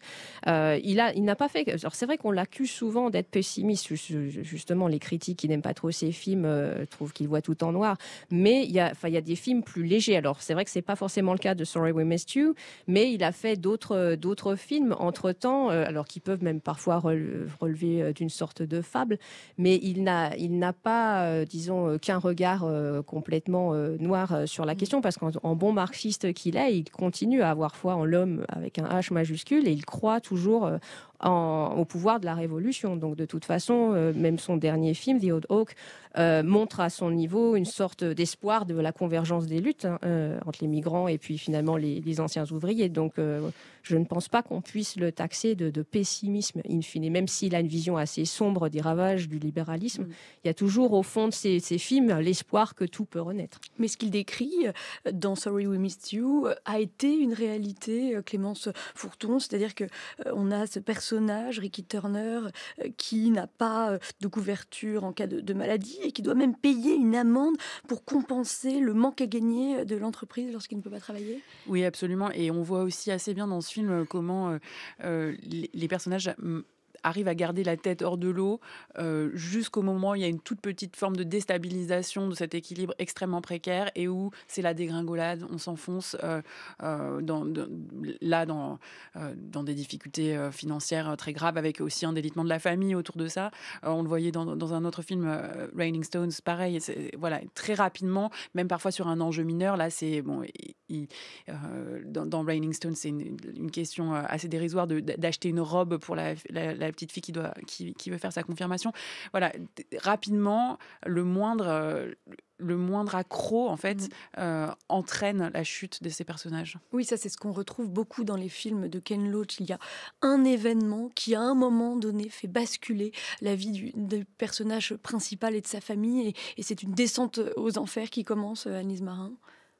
Euh, il a, il n'a pas fait. Alors c'est vrai qu'on l'accuse souvent d'être pessimiste. Justement, les critiques qui n'aiment pas trop ses films euh, trouvent qu'il voit tout en noir. Mais il y a, enfin, il y a des films plus légers. Alors c'est vrai que c'est pas forcément le cas de Sorry We Missed You, mais il a fait d'autres, euh, d'autres films entre temps, alors qui peuvent même parfois relever d'une sorte de fable. Mais il n'a, il n'a pas, disons, qu'un regard complètement noir sur la mm. question, parce qu'en bon marxiste qu'il est, il continue à avoir foi en l'homme avec un H majuscule et il croit toujours Merci au pouvoir de la Révolution. Donc de toute façon, euh, même son dernier film, The Old Oak, euh, montre à son niveau une sorte d'espoir de la convergence des luttes hein, euh, entre les migrants et puis finalement les, anciens ouvriers. Donc je ne pense pas qu'on puisse le taxer de, pessimisme in fine. Et même s'il a une vision assez sombre des ravages du libéralisme, mm. il y a toujours au fond de ces, films l'espoir que tout peut renaître. Mais ce qu'il
décrit dans Sorry We Missed You a été une réalité, Clémence Fourton, c'est-à-dire que on a ce personnage Ricky Turner, euh, qui n'a pas euh, de couverture en cas de, maladie et qui doit même payer une amende pour compenser le manque à gagner euh, de l'entreprise lorsqu'il ne peut pas travailler
Oui, absolument. Et on voit aussi assez bien dans ce film comment les personnages arrive à garder la tête hors de l'eau euh, jusqu'au moment où il y a une toute petite forme de déstabilisation de cet équilibre extrêmement précaire et où c'est la dégringolade, on s'enfonce euh, euh, dans, là dans, dans des difficultés financières très graves avec aussi un délitement de la famille autour de ça. on le voyait dans, dans un autre film, Raining Stones, pareil, voilà, très rapidement, même parfois sur un enjeu mineur, là c'est bon, dans, Raining Stones, c'est une, question assez dérisoire d'acheter une robe pour la petite fille qui, doit, qui, veut faire sa confirmation. Voilà, rapidement, le moindre euh, le moindre accro en fait mm. euh, entraîne la chute de ces personnages. Oui, ça c'est ce qu'on retrouve beaucoup dans les films de
Ken Loach. Il y a un événement qui à un moment donné fait basculer la vie du, personnage principal et de sa famille, et, c'est une descente aux enfers qui commence. Euh, Anise Marin.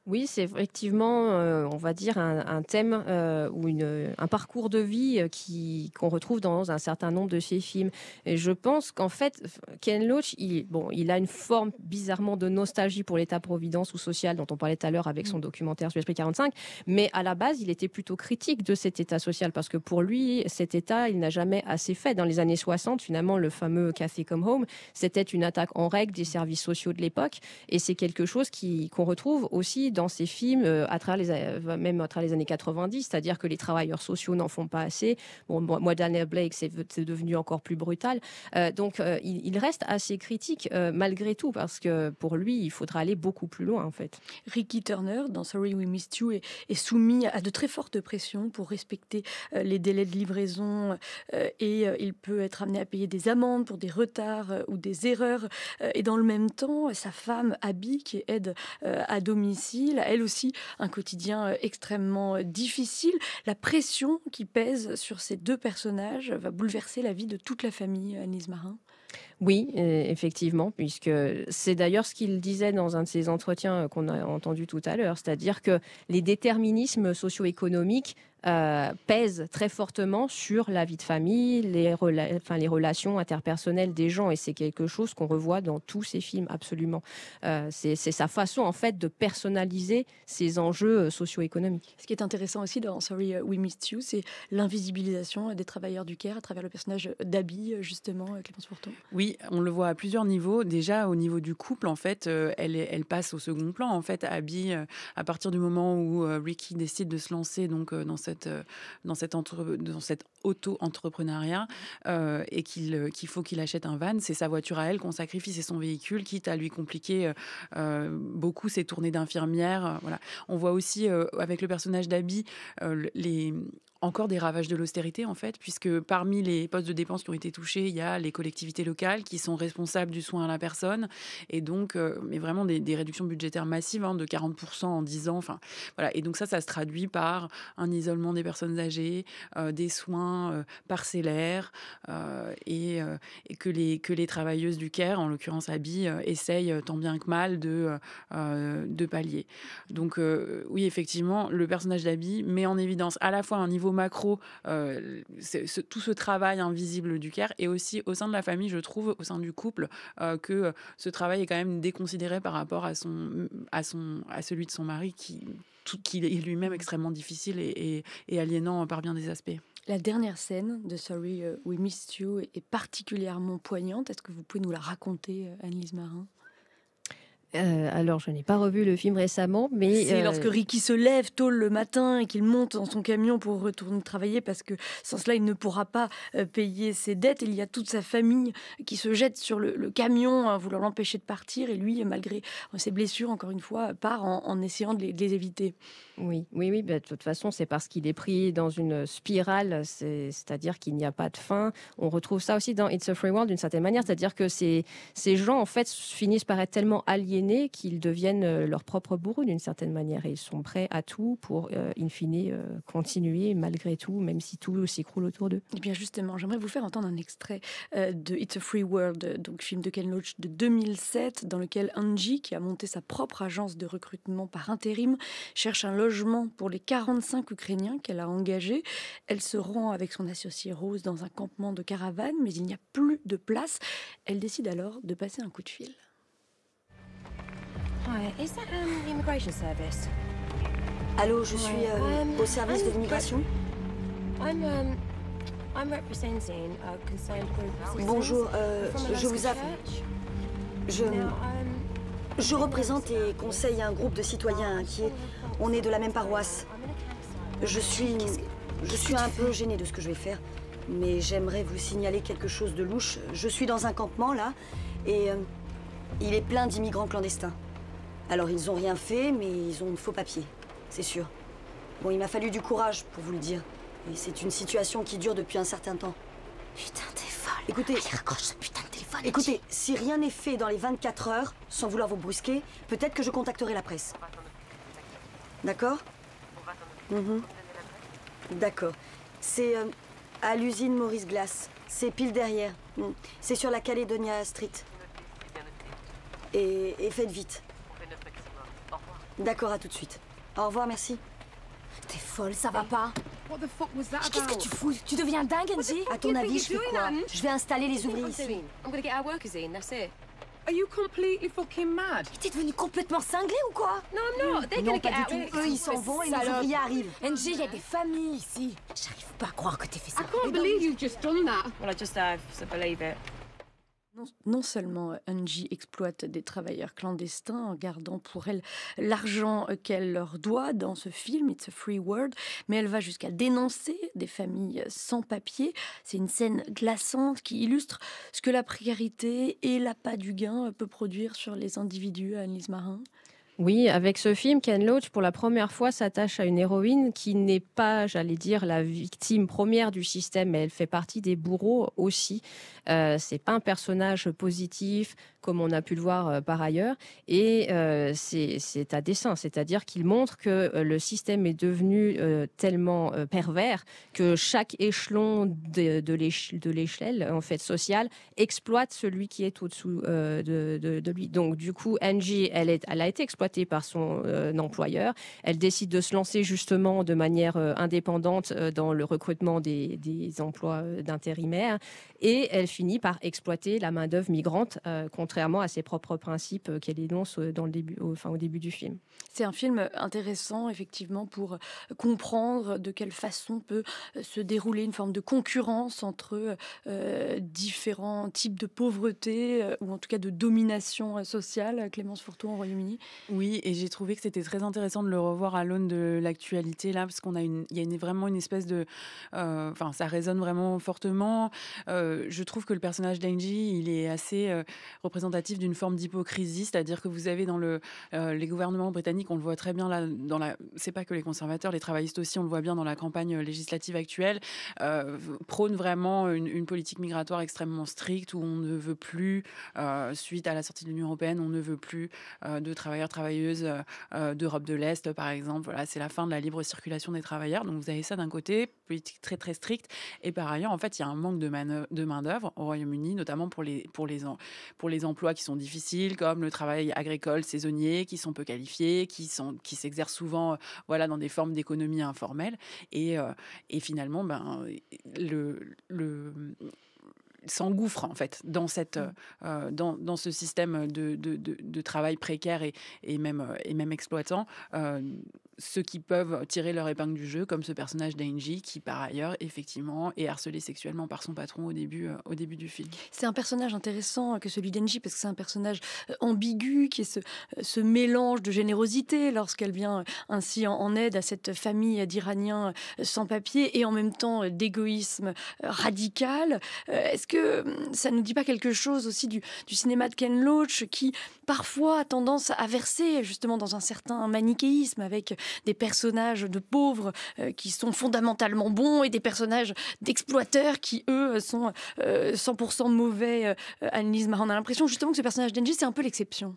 Oui, c'est effectivement, euh, on va dire, un, thème euh, ou une, un parcours de vie euh, qui qu'on retrouve dans un certain nombre de ses films. Et je pense qu'en fait, Ken Loach, il, bon, il a une forme bizarrement de nostalgie pour l'État-providence ou social dont on parlait tout à l'heure avec son mm. documentaire sur l'Esprit 45, mais à la base, il était plutôt critique de cet État social parce que pour lui, cet État, il n'a jamais assez fait. Dans les années 60, finalement, le fameux Cathy Come Home, c'était une attaque en règle des services sociaux de l'époque et c'est quelque chose qu'on retrouve aussi dans ces films, euh, à travers les, euh, même à travers les années 90, c'est-à-dire que les travailleurs sociaux n'en font pas assez. Bon, moi, Daniel Blake, c'est devenu encore plus brutal. Euh, donc, il, reste assez critique malgré tout, parce que pour lui, il faudra aller beaucoup plus loin, en fait.
Ricky Turner, dans Sorry We Missed You, est, est soumis à de très fortes pressions pour respecter les délais de livraison et il peut être amené à payer des amendes pour des retards ou des erreurs. Et dans le même temps, sa femme, Abby, qui aide à domicile, elle aussi un quotidien euh, extrêmement euh, difficile. La pression qui pèse sur ces deux personnages va bouleverser la vie de toute la famille, euh, Anis Marin.
Oui, euh, effectivement, puisque c'est d'ailleurs ce qu'il disait dans un de ses entretiens euh, qu'on a entendu tout à l'heure, c'est-à-dire que les déterminismes socio-économiques euh, pèsent très fortement sur la vie de famille, les, relations interpersonnelles des gens. Et c'est quelque chose qu'on revoit dans tous ses films, absolument. c'est sa façon, en fait, de personnaliser ces enjeux socio-économiques. Ce qui est intéressant aussi dans Sorry We Missed You, c'est
l'invisibilisation des travailleurs du Caire à travers le personnage d'Abby, justement, Clémence Fourton.
Oui, on le voit à plusieurs niveaux. Déjà, au niveau du couple, en fait, euh, elle, passe au second plan. En fait, Abby, euh, à partir du moment où euh, Ricky décide de se lancer donc dans cette dans cette cet auto-entrepreneuriat et qu'il qu'il faut qu'il achète un van, c'est sa voiture à elle qu'on sacrifie, c'est son véhicule, quitte à lui compliquer beaucoup ses tournées d'infirmière. voilà. On voit aussi avec le personnage d'Abby les encore des ravages de l'austérité, en fait, puisque parmi les postes de dépenses qui ont été touchés, il y a les collectivités locales qui sont responsables du soin à la personne, et donc, euh, mais vraiment des, réductions budgétaires massives hein, de 40% en 10 ans. Enfin, voilà. Et donc, ça, ça se traduit par un isolement des personnes âgées, euh, des soins euh, parcellaires, et, que, les, que les travailleuses du CARE, en l'occurrence Abby, essayent tant bien que mal de, de pallier. Donc, oui, effectivement, le personnage d'Abi met en évidence à la fois un niveau macro, euh, tout ce travail invisible du caire et aussi au sein de la famille, je trouve, au sein du couple, euh, que euh, ce travail est quand même déconsidéré par rapport à, son, à, son, à celui de son mari qui, tout, qui est lui-même extrêmement difficile et, et aliénant par bien des aspects.
La dernière scène de Sorry We Missed You est particulièrement poignante. Est-ce que vous pouvez nous la raconter, Annelise Marin
euh, alors, je n'ai pas revu le film récemment, mais... C'est euh, lorsque Ricky
se lève tôt le matin et qu'il monte dans son camion pour retourner travailler, parce que sans cela, il ne pourra pas euh, payer ses dettes. Il y a toute sa famille qui se jette sur le, camion, en hein, voulant l'empêcher de partir, et lui, malgré ses blessures, encore une fois, part
en, essayant de les, éviter. Oui, oui, oui, bah, de toute façon, c'est parce qu'il est pris dans une spirale, c'est-à-dire qu'il n'y a pas de fin. On retrouve ça aussi dans It's a Free World, d'une certaine manière, c'est-à-dire que ces, ces gens, en fait, finissent par être tellement aliénés qu'ils deviennent euh, leur propre bourreau d'une certaine manière. Et ils sont prêts à tout pour, euh, in fine, euh, continuer malgré tout, même si tout s'écroule autour d'eux.
Et eh bien justement, j'aimerais vous faire entendre un extrait de It's a Free World, donc film de Ken Loach de 2007, dans lequel Angie, qui a monté sa propre agence de recrutement par intérim, cherche un logement pour les 45 Ukrainiens qu'elle a engagés. Elle se rend avec son associé Rose dans un campement de caravane, mais il n'y a plus de place. Elle décide alors de passer un coup de fil.
Um,
Allô, je suis euh, um, au service de l'immigration.
Um, Bonjour, euh, je vous appelle. Je,
je représente et conseille un groupe de citoyens inquiets. On est de la même paroisse. Je suis, je suis un peu gênée de ce que je vais faire, mais j'aimerais vous signaler quelque chose de louche. Je suis dans un campement, là, et euh, il est plein d'immigrants clandestins. Alors ils ont rien fait, mais ils ont de faux papiers, c'est sûr. Bon, il m'a fallu du courage pour vous le dire. Et c'est une situation qui dure depuis un certain temps. Putain, t'es folle. Écoutez. ce putain de téléphone. Écoutez, si rien n'est fait dans les 24 heures, sans vouloir vous brusquer, peut-être que je contacterai la presse. D'accord mhm. D'accord. C'est euh, à l'usine Maurice Glass. C'est pile derrière. Mm. C'est sur la Caledonia Street. et faites vite. D'accord, à tout de suite. Au revoir, merci. T'es folle, ça va pas Qu'est-ce
que tu fous Tu
deviens dingue, Angie À ton avis, je fais quoi Je vais installer les ouvriers ici.
Are T'es devenu complètement cinglé ou quoi? Non,
non, non pas du tout. Eux, ils s'en vont et les ouvriers arrivent.
Angie, il y a des familles ici. J'arrive pas à croire que t'aies fait ça. I can't believe you just done that. Well, I just have, believe it.
Non, seulement euh, Angie exploite des travailleurs clandestins en gardant pour elle l'argent euh, qu'elle leur doit dans ce film, It's a Free World, mais elle va jusqu'à dénoncer des familles euh, sans papier. C'est une scène glaçante qui illustre ce que la précarité et l'appât du gain peut produire sur les individus, Anne-Lise Marin.
Oui, avec ce film, Ken Loach, pour la première fois, s'attache à une héroïne qui n'est pas, j'allais dire, la victime première du système, mais elle fait partie des bourreaux aussi. Euh, c'est pas un personnage positif, comme on a pu le voir euh, par ailleurs. Et euh, c'est à dessein, c'est-à-dire qu'il montre que euh, le système est devenu tellement pervers que chaque échelon de, de l'échelle en fait sociale exploite celui qui est au-dessous de, de, de, lui. Donc du coup, Angie, elle, est, elle a été exploitée par son employeur. Elle décide de se lancer justement de manière indépendante dans le recrutement des, des emplois d'intérimaires et elle finit par exploiter la main d'œuvre migrante contre à ses propres principes euh, qu'elle énonce euh, dans le début, au, enfin, au début du film.
C'est un film euh, intéressant, effectivement, pour comprendre de quelle façon peut se dérouler une forme de concurrence entre différents types de pauvreté,
ou en tout cas de domination sociale, Clémence Fourtou en Royaume-Uni. Oui, et j'ai trouvé que c'était très intéressant de le revoir à l'aune de l'actualité, là, parce qu'on a une, il y a vraiment une espèce de... enfin, ça résonne vraiment fortement. je trouve que le personnage d'Angie, il est assez représentatif d'une forme d'hypocrisie, c'est-à-dire que vous avez dans le, euh, les gouvernements britanniques, on le voit très bien là, dans la, c'est pas que les conservateurs, les travaillistes aussi, on le voit bien dans la campagne euh, législative actuelle, euh, prônent vraiment une, politique migratoire extrêmement stricte où on ne veut plus, euh, suite à la sortie de l'Union européenne, on ne veut plus de travailleurs, travailleuses d'Europe de l'Est, par exemple. Voilà, c'est la fin de la libre circulation des travailleurs. Donc vous avez ça d'un côté, politique très très stricte. Et par ailleurs, en fait, il y a un manque de, main-d'œuvre au Royaume-Uni, notamment pour les, pour, les pour les emplois qui sont difficiles, comme le travail agricole saisonnier, qui sont peu qualifiés, qui sont qui s'exercent souvent euh, voilà, dans des formes d'économie informelle. Et, euh, et finalement, ben, le, le, s'engouffre en fait dans, cette, mmh. euh, euh, dans, dans, ce système de, de, travail précaire et, et, même, euh, et même exploitant. ceux qui peuvent tirer leur épingle du jeu, comme ce personnage d'Angie, qui par ailleurs, effectivement, est harcelé sexuellement par son patron au début, au début du film.
C'est un personnage intéressant que celui d'Angie, parce que c'est un personnage ambigu, qui est ce, ce mélange de générosité lorsqu'elle vient ainsi en, en, aide à cette famille d'Iraniens sans papier et en même temps d'égoïsme radical. Est-ce que Hum, ça ne nous dit pas quelque chose aussi du, cinéma de Ken Loach qui parfois a tendance à verser justement dans un certain manichéisme avec des personnages de pauvres euh, qui sont fondamentalement bons et des personnages d'exploiteurs qui eux sont 100% euh, mauvais. à euh, on a l'impression justement que ce personnage d'Angie c'est un peu l'exception.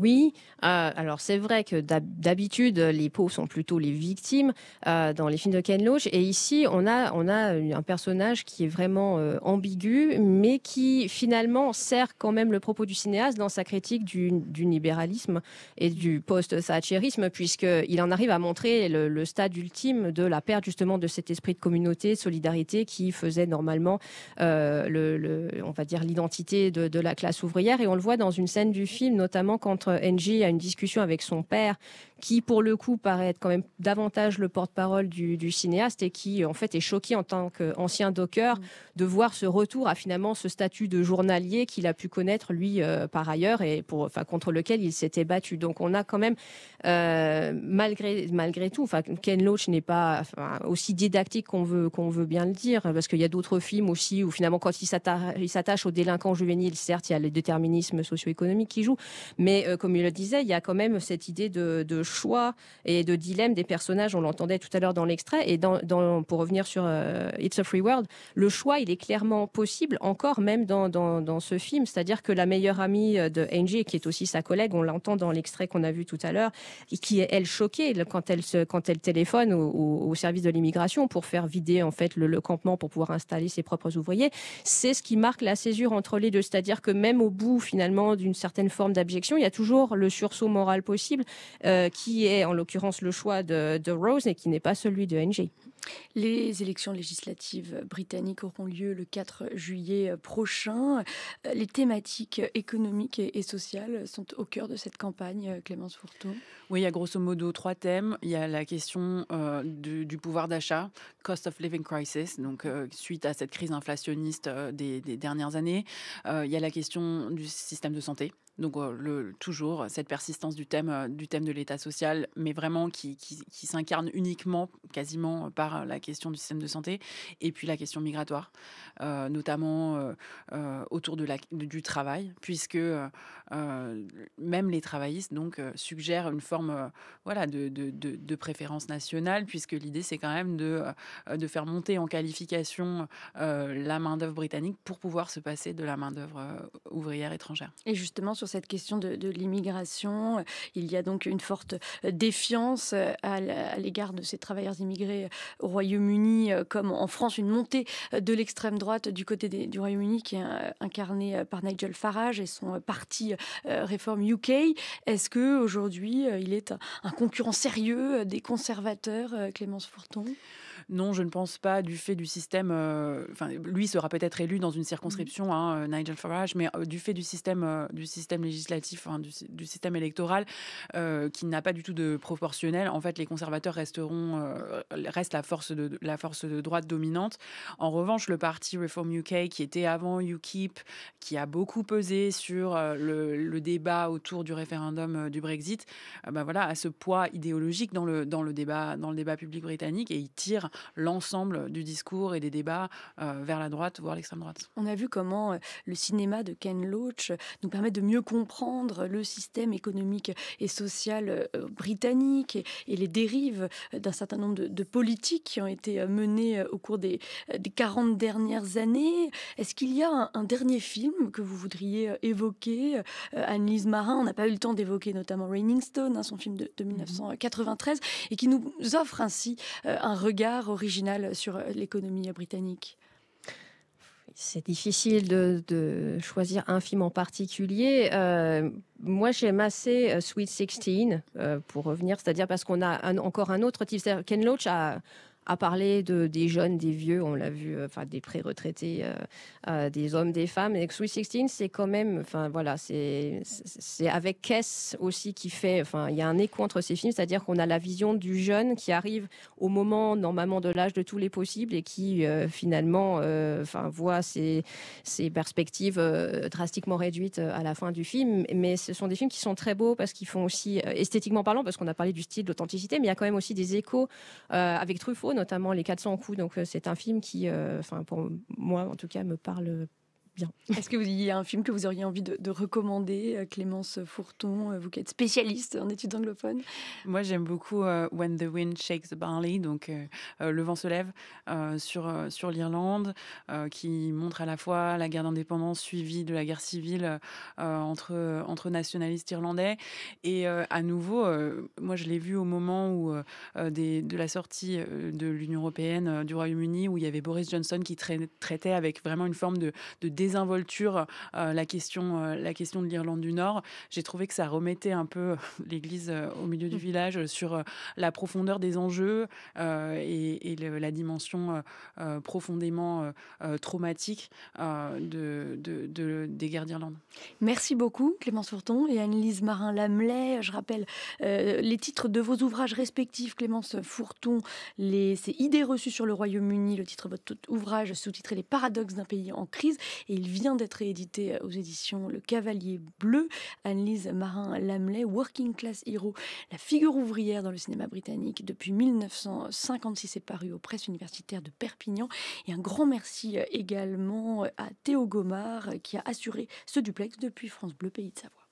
Oui, euh, alors c'est vrai que d'habitude, les pauvres sont plutôt les victimes euh, dans les films de Ken Loach. Et ici, on a, on a un personnage qui est vraiment euh, ambigu, mais qui finalement sert quand même le propos du cinéaste dans sa critique du, libéralisme et du post puisque puisqu'il en arrive à montrer le, stade ultime de la perte justement de cet esprit de communauté, de solidarité qui faisait normalement, le, on va dire, l'identité de la classe ouvrière. Et on le voit dans une scène du film, notamment quand Ng a une discussion avec son père qui pour le coup paraît être quand même davantage le porte-parole du, cinéaste et qui en fait est choqué en tant qu'ancien docker mm. de voir ce retour à finalement ce statut de journalier qu'il a pu connaître lui euh, par ailleurs et pour, enfin, contre lequel il s'était battu. Donc on a quand même euh, malgré, malgré tout, enfin, Ken Loach n'est pas aussi didactique qu'on veut, qu'on veut bien le dire parce qu'il y a d'autres films aussi où finalement quand il s'attache aux délinquants juvéniles, certes il y a le déterminisme socio-économique qui joue, mais euh, comme il le disait, il y a quand même cette idée de, de choix et de dilemme des personnages. On l'entendait tout à l'heure dans l'extrait. Et dans, pour revenir sur euh, It's a Free World, le choix, il est clairement possible encore même dans, dans, ce film. C'est-à-dire que la meilleure amie euh, de Angie, qui est aussi sa collègue, on l'entend dans l'extrait qu'on a vu tout à l'heure, et qui est, elle, choquée quand elle, se, quand elle téléphone au, service de l'immigration pour faire vider en fait le, campement pour pouvoir installer ses propres ouvriers. C'est ce qui marque la césure entre les deux. C'est-à-dire que même au bout, finalement, d'une certaine forme d'abjection, il y a toujours le sursaut moral possible euh, qui est en l'occurrence le choix de, Rose et qui n'est pas celui de NG.
Les élections législatives britanniques auront lieu le 4 juillet prochain. Les thématiques économiques et sociales sont au cœur de cette campagne, Clémence Fourteau.
Oui, il y a grosso modo trois thèmes. Il y a la question euh, du, pouvoir d'achat, cost of living crisis, donc euh, suite à cette crise inflationniste euh, des, des, dernières années. il y a la question du système de santé, donc euh, toujours euh, cette persistance du thème, euh, du thème de l'État social, mais vraiment qui, s'incarne uniquement, quasiment, par la question du système de santé, et puis la question migratoire, notamment autour de la, du travail, puisque euh, même les travaillistes donc euh, suggèrent une forme euh, voilà de, de, de, préférence nationale puisque l'idée c'est quand même de, de faire monter en qualification la main d'œuvre britannique pour pouvoir se passer de la main d'œuvre ouvrière étrangère.
Et justement sur cette question de, l'immigration, il y a donc une forte défiance à l'égard de ces travailleurs immigrés au Royaume-Uni, comme en France, une montée de l'extrême droite du côté du Royaume-Uni qui est incarnée par Nigel Farage et son parti euh, réforme UK. Est-ce que aujourd'hui euh, il est un concurrent sérieux euh, des conservateurs, Clémence Fourton
non, je ne pense pas du fait du système. Euh, enfin, lui sera peut-être élu dans une mmh. circonscription, hein, euh, Nigel Farage, mais euh, du fait du système, du système législatif, du, système électoral, qui n'a pas du tout de proportionnel. En fait, les conservateurs resteront, restent la force de la force de droite dominante. En revanche, le parti Reform UK, qui était avant UKIP, qui a beaucoup pesé sur le, débat autour du référendum du Brexit, ben voilà, a ce poids idéologique dans le, dans le, débat, dans le débat public britannique et il tire l'ensemble du discours et des débats euh, vers la droite, voire l'extrême droite.
On a vu comment euh, le cinéma de Ken Loach euh, nous permet de mieux comprendre le système économique et social britannique et, les dérives d'un certain nombre de, politiques qui ont été menées au cours des, 40 dernières années. Est-ce qu'il y a un, dernier film que vous voudriez évoquer Annelise Marin, on n'a pas eu le temps d'évoquer notamment Raining Stone, hein, son film de 1993, mm-hmm. et qui nous offre ainsi un regard original sur euh, l'économie
euh, britannique c'est difficile de, choisir un film en particulier. Euh, moi, j'aime assez Sweet 16, pour revenir, c'est-à-dire parce qu'on a encore un autre type. Ken Loach a à parler de, des jeunes, des vieux, on l'a vu, euh, enfin des pré-retraités, euh, euh, des hommes, des femmes. Et Sweet 16, c'est quand même, enfin voilà, c'est avec Kess aussi qui fait, enfin il y a un écho entre ces films, c'est-à-dire qu'on a la vision du jeune qui arrive au moment normalement de l'âge de tous les possibles et qui finalement, enfin voit ses, ses perspectives drastiquement réduites à la fin du film. Mais ce sont des films qui sont très beaux parce qu'ils font aussi esthétiquement parlant, parce qu'on a parlé du style, d'authenticité, mais il y a quand même aussi des échos avec Truffaut notamment Les 400 coups. Donc, euh, c'est un film qui, euh, enfin, pour moi, en tout cas, me parle bien.
Est-ce que vous y a
un film que vous auriez
envie de, recommander, euh, Clémence Fourton, euh, vous qui êtes spécialiste en études anglophones
Moi, j'aime beaucoup euh, When the Wind Shakes the Barley, donc Le vent se lève sur, sur l'Irlande, qui montre à la fois la guerre d'indépendance suivie de la guerre civile entre, entre nationalistes irlandais. Et à nouveau, moi, je l'ai vu au moment où, de la sortie de l'Union européenne du Royaume-Uni, où il y avait Boris Johnson qui traitait avec vraiment une forme de, de euh, la, question, euh, la question de l'Irlande du Nord. J'ai trouvé que ça remettait un peu euh, l'Église au milieu du mmh. village sur la profondeur des enjeux et, la dimension profondément traumatique de, de, des guerres d'Irlande.
Merci beaucoup Clémence Fourton et Annelise Marin-Lamelet. Je rappelle les titres de vos ouvrages respectifs, Clémence Fourton, les, ses idées reçues sur le Royaume-Uni, le titre de votre ouvrage sous-titré Les paradoxes d'un pays en crise, et il vient d'être réédité euh, aux éditions Le Cavalier Bleu. Annelise Marin-Lamley, Working Class Hero, la figure ouvrière dans le cinéma britannique depuis 1956, est paru aux presses universitaires de Perpignan. Et un grand merci euh, également euh, à Théo Gomard qui a assuré ce duplex depuis France Bleu Pays de Savoie.